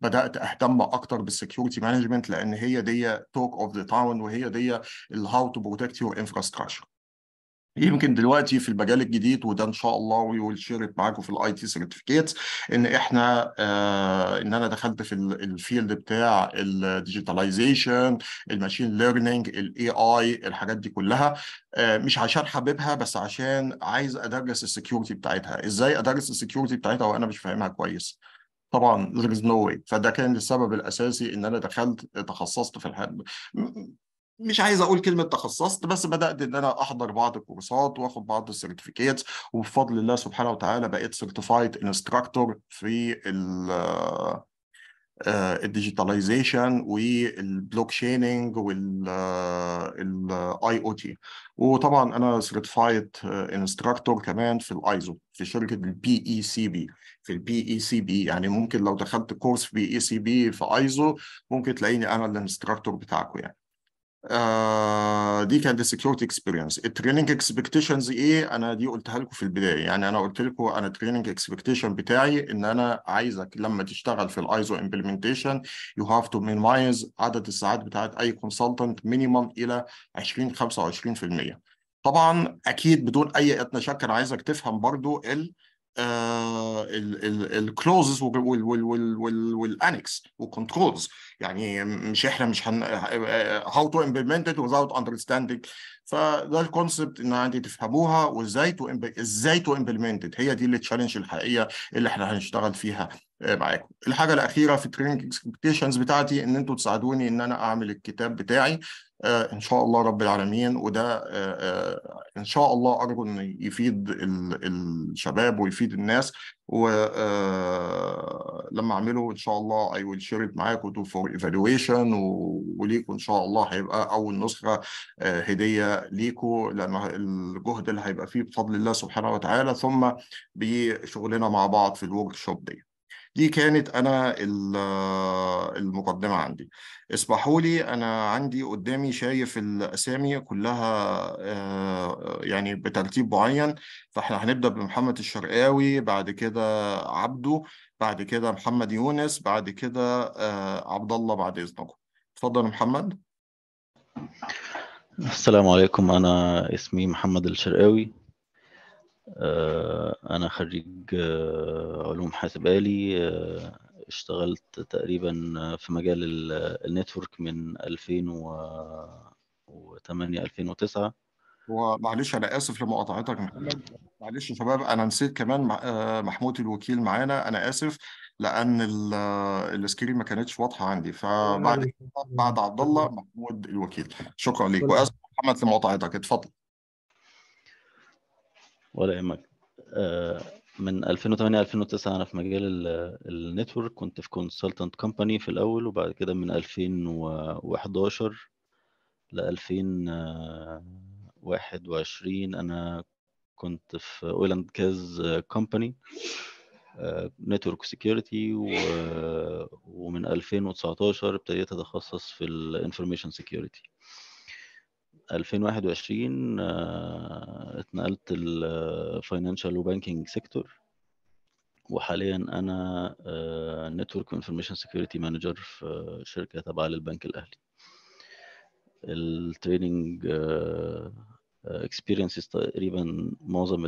بدات اهتم اكتر بالسكيورتي مانجمنت لان هي دي توك اوف ذا تاون وهي دي الهاو تو بروتكت يور انفراستراكشر يمكن دلوقتي في المجال الجديد وده ان شاء الله وي ويل شيرت معاكم في الاي تي سيرتيفيكيتس ان احنا آه ان انا دخلت في الفيلد بتاع الديجيتاليزيشن الماشين ليرنينج الاي اي الحاجات دي كلها آه مش عشان حاببها بس عشان عايز ادرس السكيورتي بتاعتها ازاي ادرس السكيورتي بتاعتها وانا مش فاهمها كويس طبعا there is no way فده كان السبب الاساسي ان انا دخلت تخصصت في الحرب مش عايز اقول كلمه تخصصت بس بدات ان انا احضر بعض الكورسات واخد بعض السيرتيفيكيتس وبفضل الله سبحانه وتعالى بقيت سيرتيفايد انستراكتور في آه، الديجيتاليزيشن والبلوك تشيننج والاي آه، او تي وطبعا انا سيرتفايد انستراكتور آه، كمان في الايزو في شركه البي اي سي بي في البي اي سي بي يعني ممكن لو دخلت كورس e في بي اي سي بي في ايزو ممكن تلاقيني انا الانستراكتور بتاعكم يعني آه، دي كانت السكيورتي اكسبيرينس التريننج اكسبكتيشنز ايه انا دي قلتها لكم في البدايه يعني انا قلت لكم انا تريننج اكسبكتيشن بتاعي ان انا عايزك لما تشتغل في الايزو امبلمنتيشن يو هاف تو مينمايز عدد الساعات بتاعت اي كونسلتنت مينيمم الى 20 25% طبعا اكيد بدون اي ادنى شك انا عايزك تفهم برضو ال الكلوزز والانكس والكنترولز يعني مش احنا مش هن هاو تو امبلمنت ات without اندرستاندينج فده الكونسبت ان عندي تفهموها وازاي تو ازاي تو امبلمنت هي دي التشالنج الحقيقيه اللي احنا هنشتغل فيها آه، معاكم. الحاجه الاخيره في التريننج اكسبكتيشنز بتاعتي ان انتوا تساعدوني ان انا اعمل الكتاب بتاعي آه، ان شاء الله رب العالمين وده آه، آه، ان شاء الله ارجو ان يفيد الشباب ويفيد الناس ولما اعمله ان شاء الله اي ويل شير ات معاكم فور ايفالويشن وليكم ان شاء الله هيبقى اول نسخه هديه ليكم لان الجهد اللي هيبقى فيه بفضل الله سبحانه وتعالى ثم بشغلنا مع بعض في الورك شوب دي دي كانت انا المقدمه عندي اسمحوا لي انا عندي قدامي شايف الاسامي كلها آه، يعني بترتيب معين فاحنا هنبدا بمحمد الشرقاوي بعد كده عبده بعد كده محمد يونس بعد كده آه، عبد الله بعد اذنكم اتفضل محمد السلام عليكم انا اسمي محمد الشرقاوي آه، أنا خريج آه، علوم حاسب آلي آه، اشتغلت تقريبا في مجال النتورك من 2008 2009 ومعلش انا اسف لمقاطعتك معلش يا شباب انا نسيت كمان محمود الوكيل معانا انا اسف لان السكرين ما كانتش واضحه عندي فبعد بعد عبد الله محمود الوكيل شكرا ليك واسف محمد لمقاطعتك اتفضل ولا يهمك آه، من 2008 2009 انا في مجال النتورك كنت في كونسلتنت كومباني في الاول وبعد كده من 2011 ل 2021 انا كنت في اويل اند جاز كومباني نتورك سكيورتي ومن 2019 ابتديت اتخصص في الانفورميشن سكيورتي 2021 آه، اتنقلت الفاينانشال وبانكينج سيكتور وحاليا انا نتورك انفورميشن سكيورتي مانجر في شركه تابعه للبنك الاهلي التريننج اكسبيرينسز آه، تقريبا معظم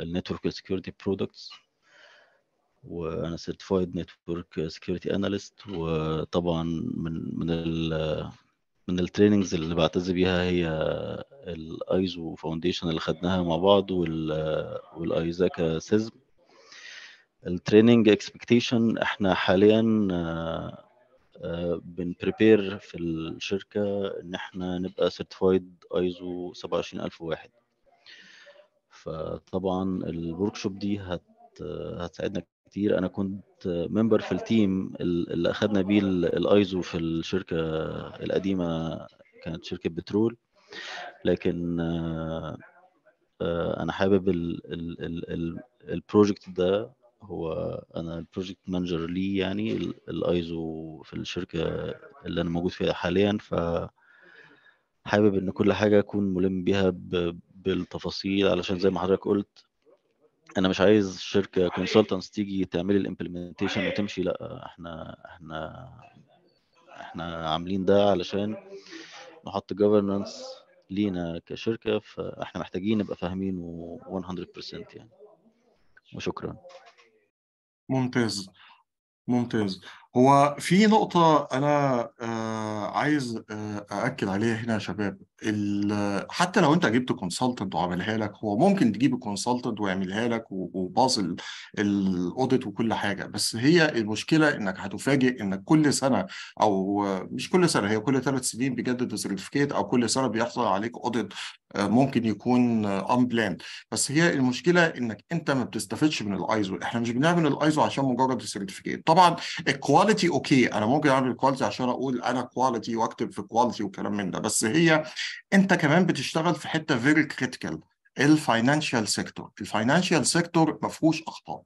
النتورك سكيورتي برودكتس وانا سيرتيفايد نتورك سكيورتي اناليست وطبعا من من من التريننجز اللي بعتز بيها هي الايزو فاونديشن اللي خدناها مع بعض والايزاكا سيزم التريننج اكسبكتيشن احنا حاليا آه، آه، بنبريبير في الشركه ان احنا نبقى سيرتيفايد ايزو 27001 فطبعا الوركشوب دي هت هتساعدنا كتير انا كنت ممبر في التيم اللي اخذنا بيه الايزو في الشركه القديمه كانت شركه بترول لكن آه، انا حابب البروجكت ده هو انا البروجكت مانجر ليه يعني الايزو في الشركه اللي انا موجود فيها حاليا ف حابب ان كل حاجه اكون ملم بيها بالتفاصيل علشان زي ما حضرتك قلت انا مش عايز شركه كونسلتنس أيوة. تيجي تعمل الامبلمنتيشن أيوة. وتمشي لا احنا احنا احنا عاملين ده علشان نحط جوفرنس لينا كشركه فاحنا محتاجين نبقى فاهمينه 100% يعني وشكرا ممتاز ممتاز هو في نقطة أنا آه، عايز آه، أأكد عليها هنا يا شباب حتى لو أنت جبت كونسلتنت وعملها لك هو ممكن تجيب الكونسلتنت ويعملها لك و- وباص الأوديت وكل حاجة بس هي المشكلة إنك هتفاجئ إنك كل سنة أو مش كل سنة هي كل ثلاث سنين بيجدد السيرتيفيكيت أو كل سنة بيحصل عليك أوديت آه، ممكن يكون أن آه، بلان بس هي المشكلة إنك أنت ما بتستفدش من الأيزو إحنا مش بنعمل الأيزو عشان مجرد السيرتيفيكيت طبعا الكواليتي الكواليتي اوكي انا ممكن اعمل الكواليتي عشان اقول انا كواليتي واكتب في كواليتي وكلام من ده بس هي انت كمان بتشتغل في حته فيري كريتيكال الفاينانشال سيكتور الفاينانشال سيكتور ما فيهوش اخطاء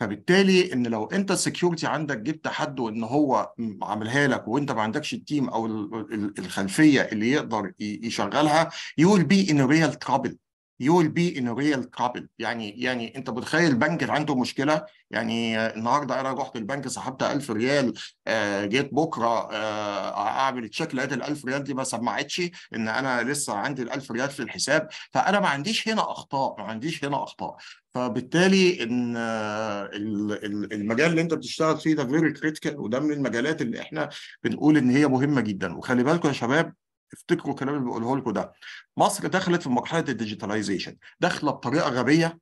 فبالتالي ان لو انت السكيورتي عندك جبت حد وان هو عاملها لك وانت ما عندكش التيم او الخلفيه اللي يقدر يشغلها يو ويل بي ان ريال ترابل you will be in real trouble يعني يعني انت متخيل البنك عنده مشكله يعني النهارده انا رحت البنك سحبت 1000 ريال آه، جيت بكره آه، اعمل تشيك لقيت ال 1000 ريال دي ما سمعتش ان انا لسه عندي ال 1000 ريال في الحساب فانا ما عنديش هنا اخطاء ما عنديش هنا اخطاء فبالتالي ان آه، المجال اللي انت بتشتغل فيه ده فيري كريتيكال وده من المجالات اللي احنا بنقول ان هي مهمه جدا وخلي بالكم يا شباب افتكروا الكلام اللي بقوله لكم ده مصر دخلت في مرحله الديجيتاليزيشن داخله بطريقه غبيه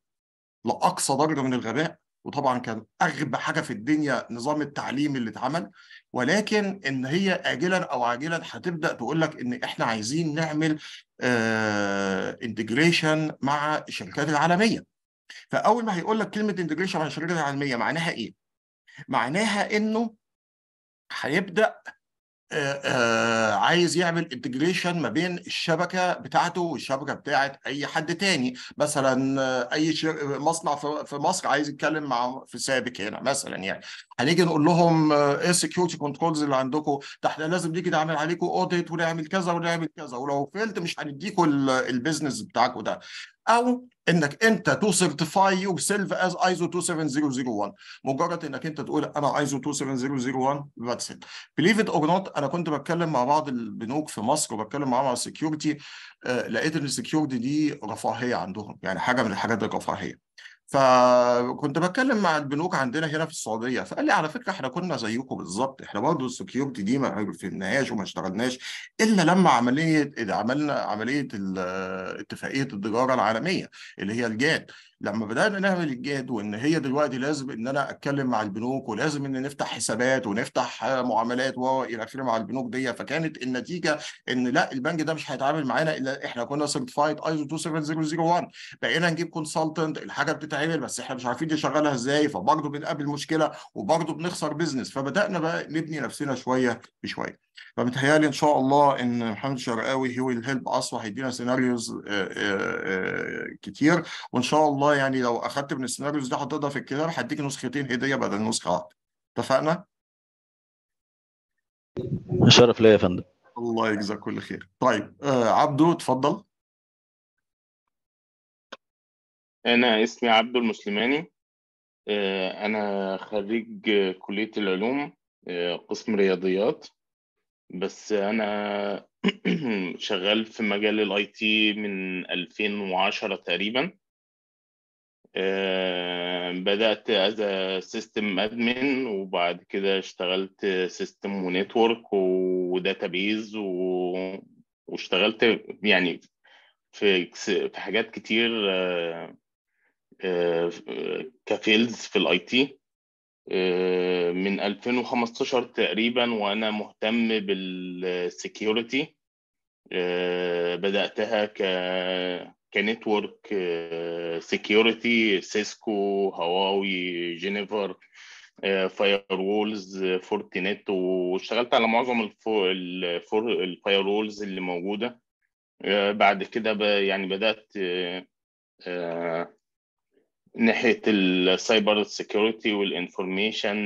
لاقصى درجه من الغباء وطبعا كان اغبى حاجه في الدنيا نظام التعليم اللي اتعمل ولكن ان هي اجلا او عاجلا هتبدا تقول لك ان احنا عايزين نعمل آه انتجريشن مع الشركات العالميه فاول ما هيقول لك كلمه انتجريشن مع الشركات العالميه معناها ايه معناها انه هيبدا آه، آه، عايز يعمل انتجريشن ما بين الشبكه بتاعته والشبكه بتاعه اي حد تاني مثلا آه، اي مصنع في مصر عايز يتكلم مع في سابك هنا مثلا يعني هنيجي نقول لهم ايه السكيورتي كنترولز اللي عندكم ده احنا لازم نيجي نعمل عليكم اوديت ونعمل كذا ونعمل كذا ولو فيلت مش هنديكم البيزنس بتاعكم ده او انك انت تو سيرتيفاي يور سيلف از ايزو 27001 مجرد انك انت تقول انا ايزو 27001 ذاتس ات بليف ات اور نوت انا كنت بتكلم مع بعض البنوك في مصر وبتكلم معاهم على السكيورتي آه، لقيت ان السكيورتي دي رفاهيه عندهم يعني حاجه من الحاجات الرفاهيه فكنت بتكلم مع البنوك عندنا هنا في السعوديه فقال لي على فكره احنا كنا زيكم بالظبط احنا برضه السكيورتي دي ما فهمناهاش وما اشتغلناش الا لما عمليه عملنا عمليه اتفاقيه التجاره العالميه اللي هي الجات لما بدانا نعمل الجهد وان هي دلوقتي لازم ان انا اتكلم مع البنوك ولازم ان نفتح حسابات ونفتح معاملات والى اخره مع البنوك دي فكانت النتيجه ان لا البنك ده مش هيتعامل معانا الا احنا كنا سيرتفايد ايزو 27001 بقينا نجيب كونسلتنت الحاجه بتتعمل بس احنا مش عارفين نشغلها ازاي فبرضه بنقابل مشكله وبرضه بنخسر بزنس فبدانا بقى نبني نفسنا شويه بشويه فمتهيألي إن شاء الله إن محمد شرقاوي هو هيلب أس وهيدينا سيناريوز آه، آه، آه، كتير وإن شاء الله يعني لو أخدت من السيناريوز دي حطيتها في الكتاب هديك نسختين هدية بدل نسخة واحدة اتفقنا؟ شرف ليا يا فندم الله يجزاك كل خير طيب عبده اتفضل انا اسمي عبده المسلماني انا خريج كليه العلوم قسم رياضيات بس انا شغال في مجال الاي تي من 2010 تقريبا آه، بدأت از سيستم ادمن وبعد كده اشتغلت سيستم ونتورك وداتابيز واشتغلت يعني في في حاجات كتير كفيلز آه، آه، في الاي تي من 2015 تقريبا وانا مهتم بالسكيورتي آه، بداتها ك كنتورك آه، سكيورتي سيسكو هواوي جينيفر آه، فاير وولز فورتينيت واشتغلت على معظم الفاير وولز اللي موجوده بعد كده يعني بدات ناحيه السايبر سيكيورتي والانفورميشن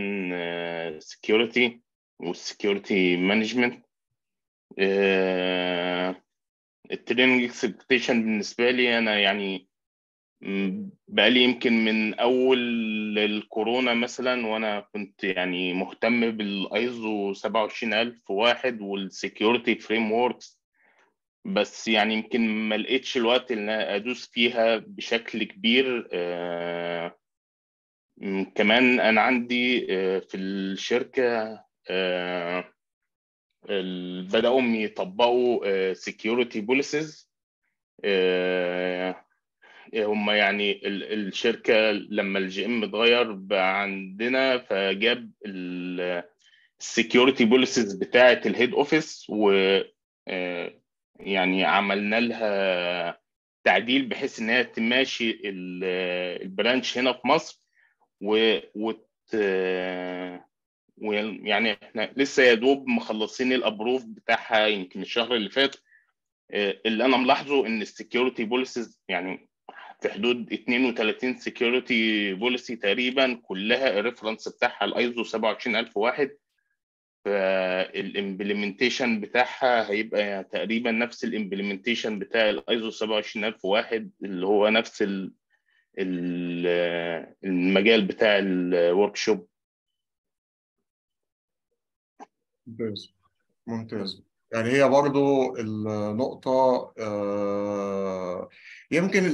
سيكيورتي والسكيورتي مانجمنت التريننج اكسبكتيشن بالنسبه لي انا يعني بقالي يمكن من اول الكورونا مثلا وانا كنت يعني مهتم بالايزو 27000 واحد والسكيورتي فريم وركس بس يعني يمكن ما لقيتش الوقت ان ادوس فيها بشكل كبير آه، كمان انا عندي آه، في الشركه آه، بداوا يطبقوا سكيورتي بوليسز هم يعني الشركه لما الجي ام اتغير بقى عندنا فجاب السكيورتي بوليسز بتاعه الهيد اوفيس و يعني عملنا لها تعديل بحيث ان هي تماشي البرانش هنا في مصر و وت... ويعني احنا لسه يا دوب مخلصين الابروف بتاعها يمكن الشهر اللي فات آه، اللي انا ملاحظه ان السكيورتي بوليسز يعني في حدود 32 سكيورتي بوليسي تقريبا كلها الريفرنس بتاعها الايزو 27001 فالامبلمنتيشن بتاعها هيبقى تقريبا نفس الامبلمنتيشن بتاع الايزو 27001 اللي هو نفس الـ الـ المجال بتاع الورك شوب ممتاز ممتاز يعني هي برضو النقطة آه يمكن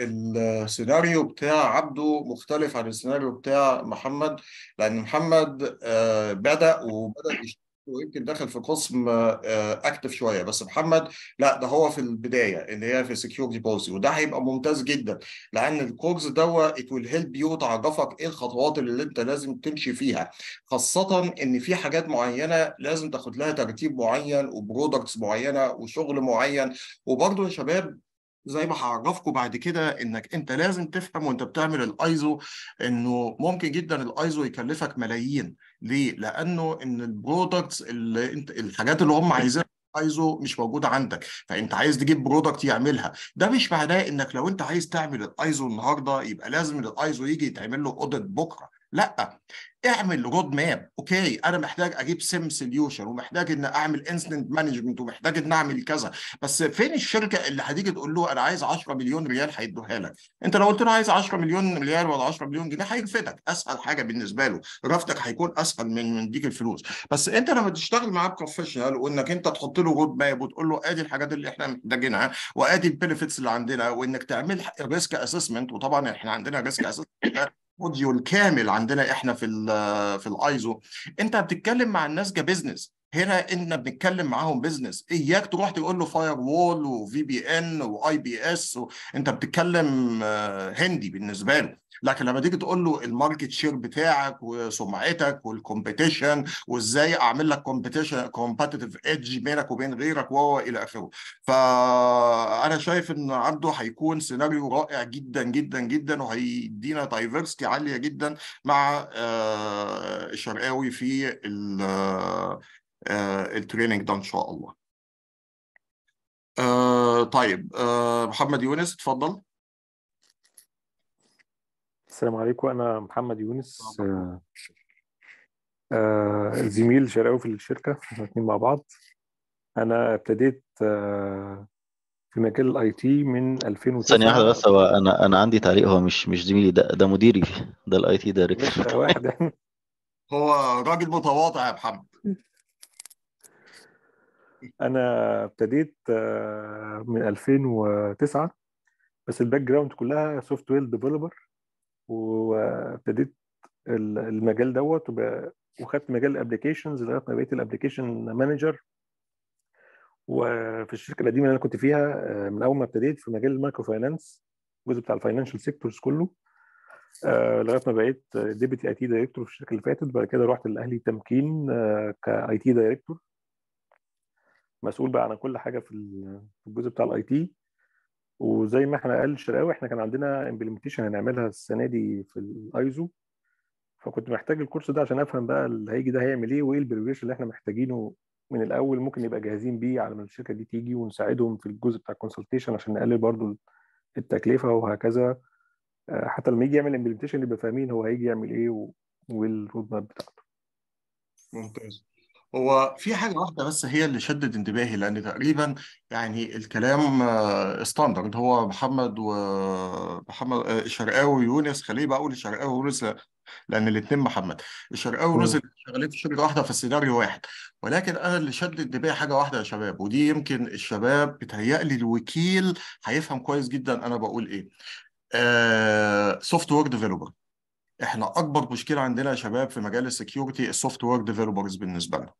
السيناريو بتاع عبده مختلف عن السيناريو بتاع محمد لان محمد آه، بدا وبدا ويمكن دخل في قسم اكتف آه، شويه بس محمد لا ده هو في البدايه اللي هي في سكيورتي بوليسي وده هيبقى ممتاز جدا لان الكورس دوا ات ويل هيلب يو تعرفك ايه الخطوات اللي انت لازم تمشي فيها خاصه ان في حاجات معينه لازم تاخد لها ترتيب معين وبرودكتس معينه وشغل معين وبرده يا شباب زي ما هعرفكم بعد كده انك انت لازم تفهم وانت بتعمل الايزو انه ممكن جدا الايزو يكلفك ملايين ليه؟ لانه ان البرودكتس اللي انت الحاجات اللي هم عايزينها ايزو مش موجوده عندك فانت عايز تجيب برودكت يعملها ده مش معناه انك لو انت عايز تعمل الايزو النهارده يبقى لازم الايزو يجي يتعمل له اوديت بكره لا اعمل رود ماب اوكي انا محتاج اجيب سيم سوليوشن ومحتاج ان اعمل انستنت مانجمنت ومحتاج ان اعمل كذا بس فين الشركه اللي هتيجي تقول له انا عايز 10 مليون ريال هيدوها لك انت لو قلت له عايز 10 مليون ريال ولا 10 مليون جنيه هيرفدك اسهل حاجه بالنسبه له رفضك هيكون اسهل من من ديك الفلوس بس انت لما تشتغل معاه بروفيشنال وانك انت تحط له رود ماب وتقول له ادي الحاجات اللي احنا محتاجينها وادي البنفيتس اللي عندنا وانك تعمل ريسك اسسمنت وطبعا احنا عندنا ريسك اسسمنت الاوديو الكامل عندنا احنا في الـ في الايزو انت بتتكلم مع الناس كبزنس هنا ان بنتكلم معاهم بزنس اياك تروح تقول له فاير وول وفي بي ان واي بي اس انت بتتكلم آه، هندي بالنسبه له لكن لما تيجي تقول له الماركت شير بتاعك وسمعتك والكومبيتيشن وازاي اعمل لك كومبيتيشن كومبتيتيف ايدج بينك وبين غيرك و الى اخره فانا شايف ان عنده هيكون سيناريو رائع جدا جدا جدا وهيدينا دايفرستي عاليه جدا مع آه، الشرقاوي في التريننج آه، ده ان شاء الله. آه، طيب محمد يونس اتفضل. السلام عليكم انا محمد يونس آه،, آه زميل شرقاوي في الشركه احنا الاثنين مع بعض انا ابتديت آه في مجال الاي تي من 2009 ثانيه واحده بس هو انا انا عندي تعليق هو مش مش زميلي ده ده مديري ده الاي تي دايركتور واحد هو راجل متواضع يا محمد انا ابتديت آه، من 2009 بس الباك جراوند كلها سوفت وير ديفلوبر وابتديت المجال دوت وخدت مجال الابلكيشنز لغايه ما بقيت الابلكيشن مانجر وفي الشركه القديمه اللي انا كنت فيها آه، من اول ما ابتديت في مجال المايكرو فاينانس الجزء بتاع الفاينانشال سيكتورز كله آه، لغايه ما بقيت ديبتي اي تي دايركتور في الشركه اللي فاتت بعد كده رحت الاهلي تمكين كاي تي دايركتور مسؤول بقى عن كل حاجه في الجزء بتاع الاي تي وزي ما احنا قال الشرقاوي احنا كان عندنا امبلمنتيشن هنعملها السنه دي في الايزو فكنت محتاج الكورس ده عشان افهم بقى اللي هيجي ده هيعمل ايه وايه البريبريشن اللي احنا محتاجينه من الاول ممكن نبقى جاهزين بيه على ما الشركه دي تيجي ونساعدهم في الجزء بتاع الكونسلتيشن عشان نقلل برضو التكلفه وهكذا آه، حتى لما يجي يعمل امبلمنتيشن يبقى فاهمين هو هيجي يعمل ايه وايه الرود ماب بتاعته. ممتاز. هو في حاجة واحدة بس هي اللي شدت انتباهي لأن تقريبا يعني الكلام ستاندرد آه، هو محمد ومحمد الشرقاوي آه، ويونس خليه بقول الشرقاوي ويونس لأن الاتنين محمد الشرقاوي ويونس شغالين في شركة واحدة في السيناريو واحد ولكن أنا اللي شد انتباهي حاجة واحدة يا شباب ودي يمكن الشباب بيتهيألي الوكيل هيفهم كويس جدا أنا بقول إيه سوفت وير ديفلوبر احنا اكبر مشكله عندنا يا شباب في مجال السكيورتي السوفت وير ديفلوبرز بالنسبه لنا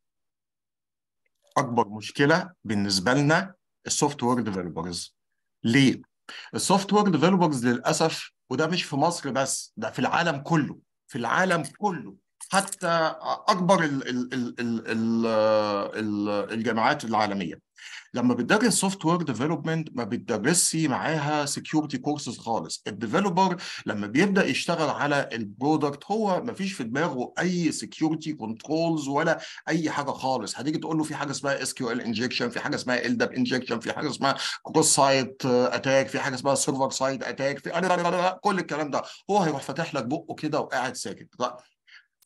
اكبر مشكله بالنسبه لنا السوفت وير ديفلوبرز ليه السوفت وير ديفلوبرز للاسف وده مش في مصر بس ده في العالم كله في العالم كله حتى اكبر ال ال ال ال الـ الـ الجامعات العالميه لما بتدرس سوفت وير ديفلوبمنت ما بتدرسي معاها سكيورتي كورسز خالص الديفلوبر لما بيبدا يشتغل على البرودكت هو ما فيش في دماغه اي سكيورتي كنترولز ولا اي حاجه خالص هتيجي تقول له في حاجه اسمها اس كيو ال انجكشن في حاجه اسمها ال داب انجكشن في حاجه اسمها كروس سايت اتاك في حاجه اسمها سيرفر سايت اتاك في كل الكلام ده هو هيروح فاتح لك بقه كده وقاعد ساكت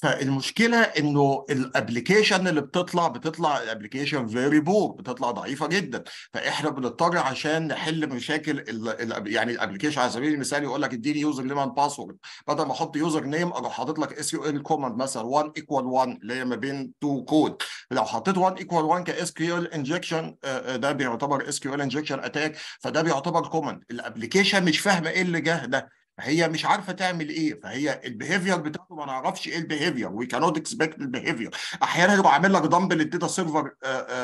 فالمشكله انه الابلكيشن اللي بتطلع بتطلع الابلكيشن فيري بور بتطلع ضعيفه جدا فاحنا بنضطر عشان نحل مشاكل الـ الـ يعني الابلكيشن على سبيل المثال يقول لك اديني يوزر نيم اند باسورد بدل ما احط يوزر نيم اروح حاطط لك اس يو ال كوماند مثلا 1 ايكوال 1 اللي هي ما بين تو كود لو حطيت 1 ايكوال 1 كاس كيو ال انجكشن ده بيعتبر اس كيو ال انجكشن اتاك فده بيعتبر كوماند الابلكيشن مش فاهمه ايه اللي جه ده هي مش عارفه تعمل ايه فهي البيهيفير بتاعته ما نعرفش ايه البيهيفير وي كانوت اكسبكت البيهيفير احيانا يبقى عامل لك دمب للديتا سيرفر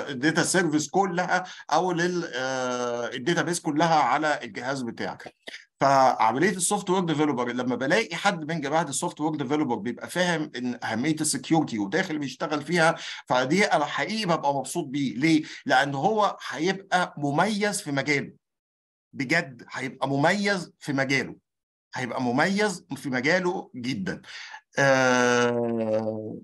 الداتا سيرفيس كلها او للداتا آه، بيس كلها على الجهاز بتاعك فعمليه السوفت وير ديفلوبر لما بلاقي حد من جماعه السوفت وير ديفلوبر بيبقى فاهم ان اهميه السكيورتي وداخل بيشتغل فيها فدي انا حقيقي ببقى مبسوط بيه ليه؟ لان هو هيبقى مميز في مجاله بجد هيبقى مميز في مجاله هيبقى مميز في مجاله جدا آه،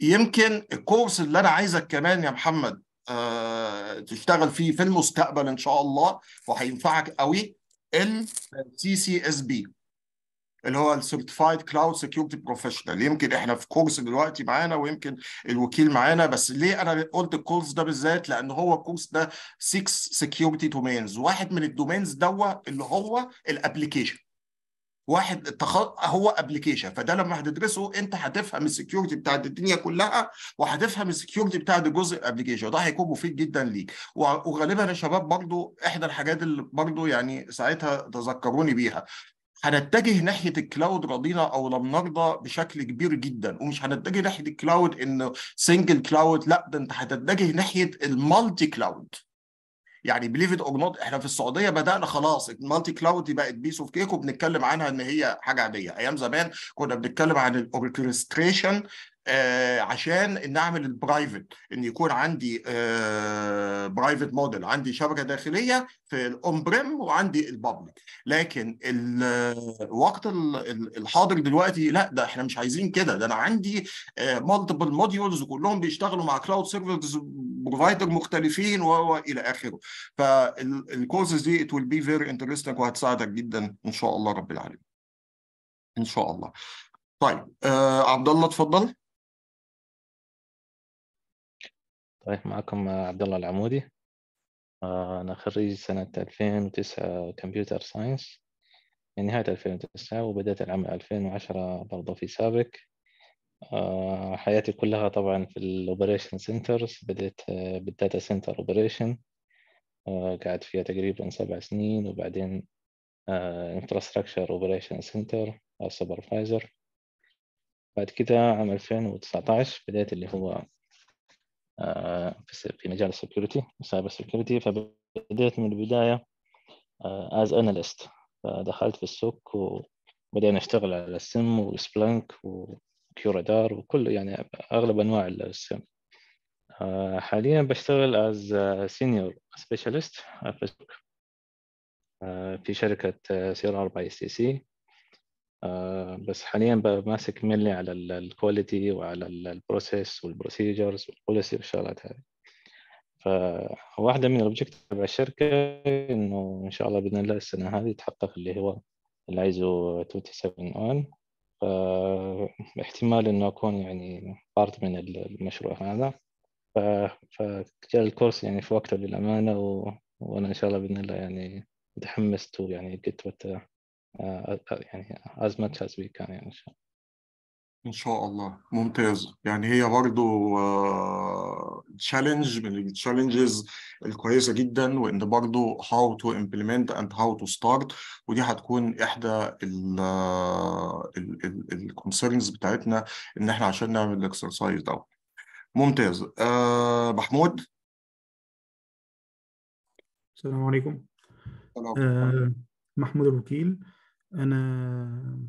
يمكن الكورس اللي انا عايزك كمان يا محمد آه، تشتغل فيه في المستقبل ان شاء الله وهينفعك قوي سي سي اس بي اللي هو السيرتيفايد كلاود سكيورتي بروفيشنال يمكن احنا في كورس دلوقتي معانا ويمكن الوكيل معانا بس ليه انا قلت الكورس ده بالذات لان هو الكورس ده 6 سكيورتي دومينز واحد من الدومينز دوت اللي هو الابلكيشن واحد هو ابلكيشن فده لما هتدرسه انت هتفهم السكيورتي بتاعت الدنيا كلها وهتفهم السكيورتي بتاعت جزء الابلكيشن ده هيكون مفيد جدا ليك وغالبا يا شباب برضو احدى الحاجات اللي برضو يعني ساعتها تذكروني بيها هنتجه ناحيه الكلاود رضينا او لم نرضى بشكل كبير جدا ومش هنتجه ناحيه الكلاود انه سنجل كلاود لا ده انت هتتجه ناحيه المالتي كلاود يعني بليف ات اور نوت احنا في السعوديه بدانا خلاص المالتي كلاود دي بقت بيس اوف كيك وبنتكلم عنها ان هي حاجه عاديه ايام زمان كنا بنتكلم عن الاوركستريشن آه عشان ان اعمل البرايفت ان يكون عندي آه برايفت موديل عندي شبكه داخليه في الاون بريم وعندي البابليك لكن الوقت آه، الحاضر دلوقتي لا ده احنا مش عايزين كده ده انا عندي مالتيبل آه، موديولز وكلهم بيشتغلوا مع كلاود سيرفرز بروفايدر مختلفين والى اخره فالكورسز دي ات ويل بي فيري انترستنج وهتساعدك جدا ان شاء الله رب العالمين ان شاء الله طيب آه عبد الله اتفضل طيب معكم عبد الله العمودي آه، أنا خريج سنة 2009 كمبيوتر ساينس من نهاية 2009 وبدأت العمل 2010 برضه في سابق آه، حياتي كلها طبعا في الأوبريشن سنترز بدأت بالداتا سنتر أوبريشن آه، قعدت فيها تقريبا سبع سنين وبعدين انفراستراكشر أوبريشن سنتر سوبرفايزر بعد كده عام 2019 بدأت اللي هو آه، في مجال السكيورتي سايبر سكيورتي فبديت من البدايه از آه، اناليست فدخلت في السوق وبدينا نشتغل على السم وسبلانك وكيورادار وكل يعني اغلب انواع السم آه، حاليا بشتغل از سينيور سبيشالست في شركه سي ار سي سي آه، بس حاليا ماسك ملي على الكواليتي وعلى البروسيس والبروسيجرز والبوليسي والشغلات هذه فواحدة من الاوبجكت تبع الشركة إنه إن شاء الله بإذن الله السنة هذه تحقق اللي هو الايزو 27001 فاحتمال إنه أكون يعني بارت من المشروع هذا فجاء الكورس يعني في وقته للأمانة و... وأنا إن شاء الله بإذن الله يعني متحمس تو يعني جيت آه، آه، يعني as much as we can يعني ان شاء الله ان شاء الله ممتاز يعني هي برضو تشالنج آه، من التشالنجز الكويسه جدا وان برضو how to implement and how to start ودي هتكون احدى الكونسيرنز بتاعتنا ان احنا عشان نعمل الاكسرسايز ده ممتاز أه محمود السلام عليكم أه محمود الوكيل انا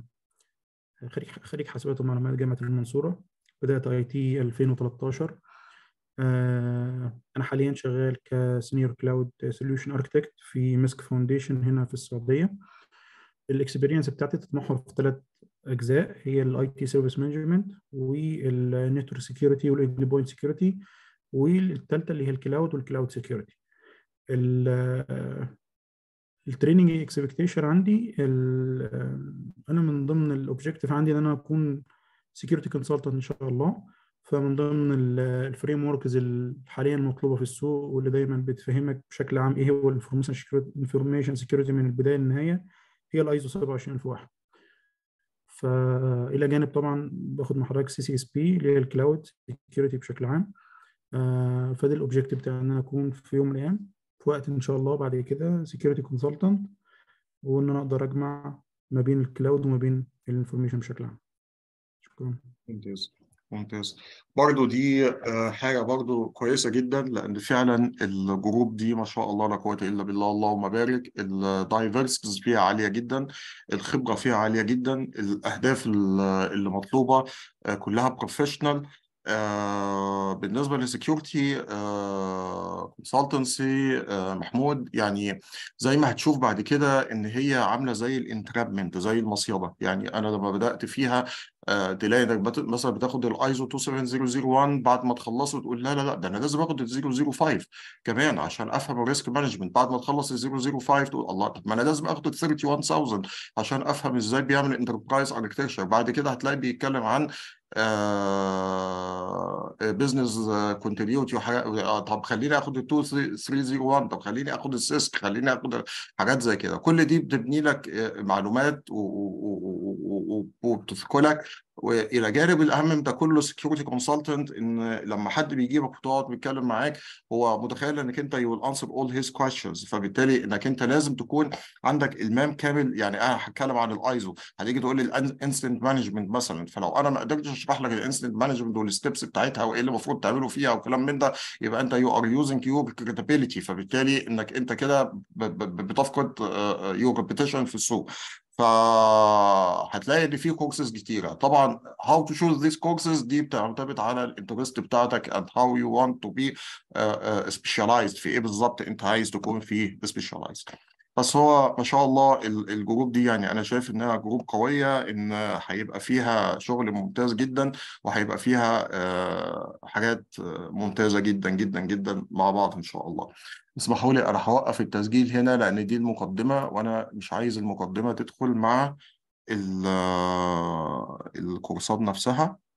خريج خريج حاسبات ومعلومات جامعه المنصوره بدات اي تي 2013 انا حاليا شغال كسينيور كلاود سوليوشن اركتكت في مسك فاونديشن هنا في السعوديه الاكسبيرينس بتاعتي تتمحور في ثلاث اجزاء هي الاي تي سيرفيس مانجمنت والنتور سكيورتي والاند بوينت سكيورتي والثالثه اللي هي الكلاود والكلاود سكيورتي التريننج اكسبكتيشن عندي انا من ضمن الاوبجيكتيف عندي ان انا اكون سكيورتي كونسلتنت ان شاء الله فمن ضمن الفريم وركز الحاليه المطلوبه في السوق واللي دايما بتفهمك بشكل عام ايه هو الانفورميشن سكيورتي من البدايه للنهايه هي الايزو 27001 فالى جانب طبعا باخد مع حضرتك سي سي اس بي اللي هي الكلاود سكيورتي بشكل عام آه، فده الاوبجيكتيف بتاعي ان انا اكون في يوم من الايام في وقت ان شاء الله بعد كده سكيورتي كونسلتنت وان انا اقدر اجمع ما بين الكلاود وما بين الانفورميشن بشكل عام شكرا ممتاز ممتاز برضو دي آه، حاجة برضو كويسة جدا لأن فعلا الجروب دي ما شاء الله لا قوة إلا بالله اللهم بارك الدايفرسز فيها عالية جدا الخبرة فيها عالية جدا الأهداف اللي مطلوبة آه، كلها بروفيشنال آه، بالنسبه للسكيورتي كونسلتنسي آه، آه، محمود يعني زي ما هتشوف بعد كده ان هي عامله زي الانترابمنت زي المصيده يعني انا لما بدات فيها تلاقي انك مثلا بتاخد الايزو 27001 بعد ما تخلصه تقول لا لا لا ده انا لازم اخد ال 005 كمان عشان افهم الريسك مانجمنت بعد ما تخلص ال 005 تقول الله طب ما انا لازم اخد ال 31000 عشان افهم ازاي بيعمل انتربرايز اركتكشر بعد كده هتلاقي بيتكلم عن بزنس آه، كونتينيوتي آه، آه، طب خليني اخد ال 2301 طب خليني اخد السيسك خليني اخد حاجات زي كده كل دي بتبني لك معلومات وبتدخلك والى جانب الاهم من ده كله سكيورتي كونسلتنت ان لما حد بيجيبك وتقعد بيتكلم معاك هو متخيل انك انت يو ويل انسر اول هيز كويشنز فبالتالي انك انت لازم تكون عندك المام كامل يعني انا هتكلم عن الايزو هتيجي تقول لي الانسنت مانجمنت مثلا فلو انا ما قدرتش اشرح لك الانسنت مانجمنت والستبس بتاعتها وايه اللي المفروض تعمله فيها وكلام من ده يبقى انت يو ار يوزنج يور كريتابيلتي فبالتالي انك انت كده بتفقد يور آه، ريبيتيشن آه، في السوق فهتلاقي ان في كورسز كتيره طبعا هاو تو شوز ذيس كورسز دي بتعتمد على الانترست بتاعتك اند هاو يو وانت تو بي سبيشالايزد في ايه بالظبط انت عايز تكون فيه سبيشالايزد بس هو ما شاء الله الجروب دي يعني انا شايف انها جروب قويه ان هيبقى فيها شغل ممتاز جدا وهيبقى فيها آه، حاجات ممتازه جدا جدا جدا مع بعض ان شاء الله اسمحوا لي انا هوقف التسجيل هنا لان دي المقدمه وانا مش عايز المقدمه تدخل مع آه، الكورسات نفسها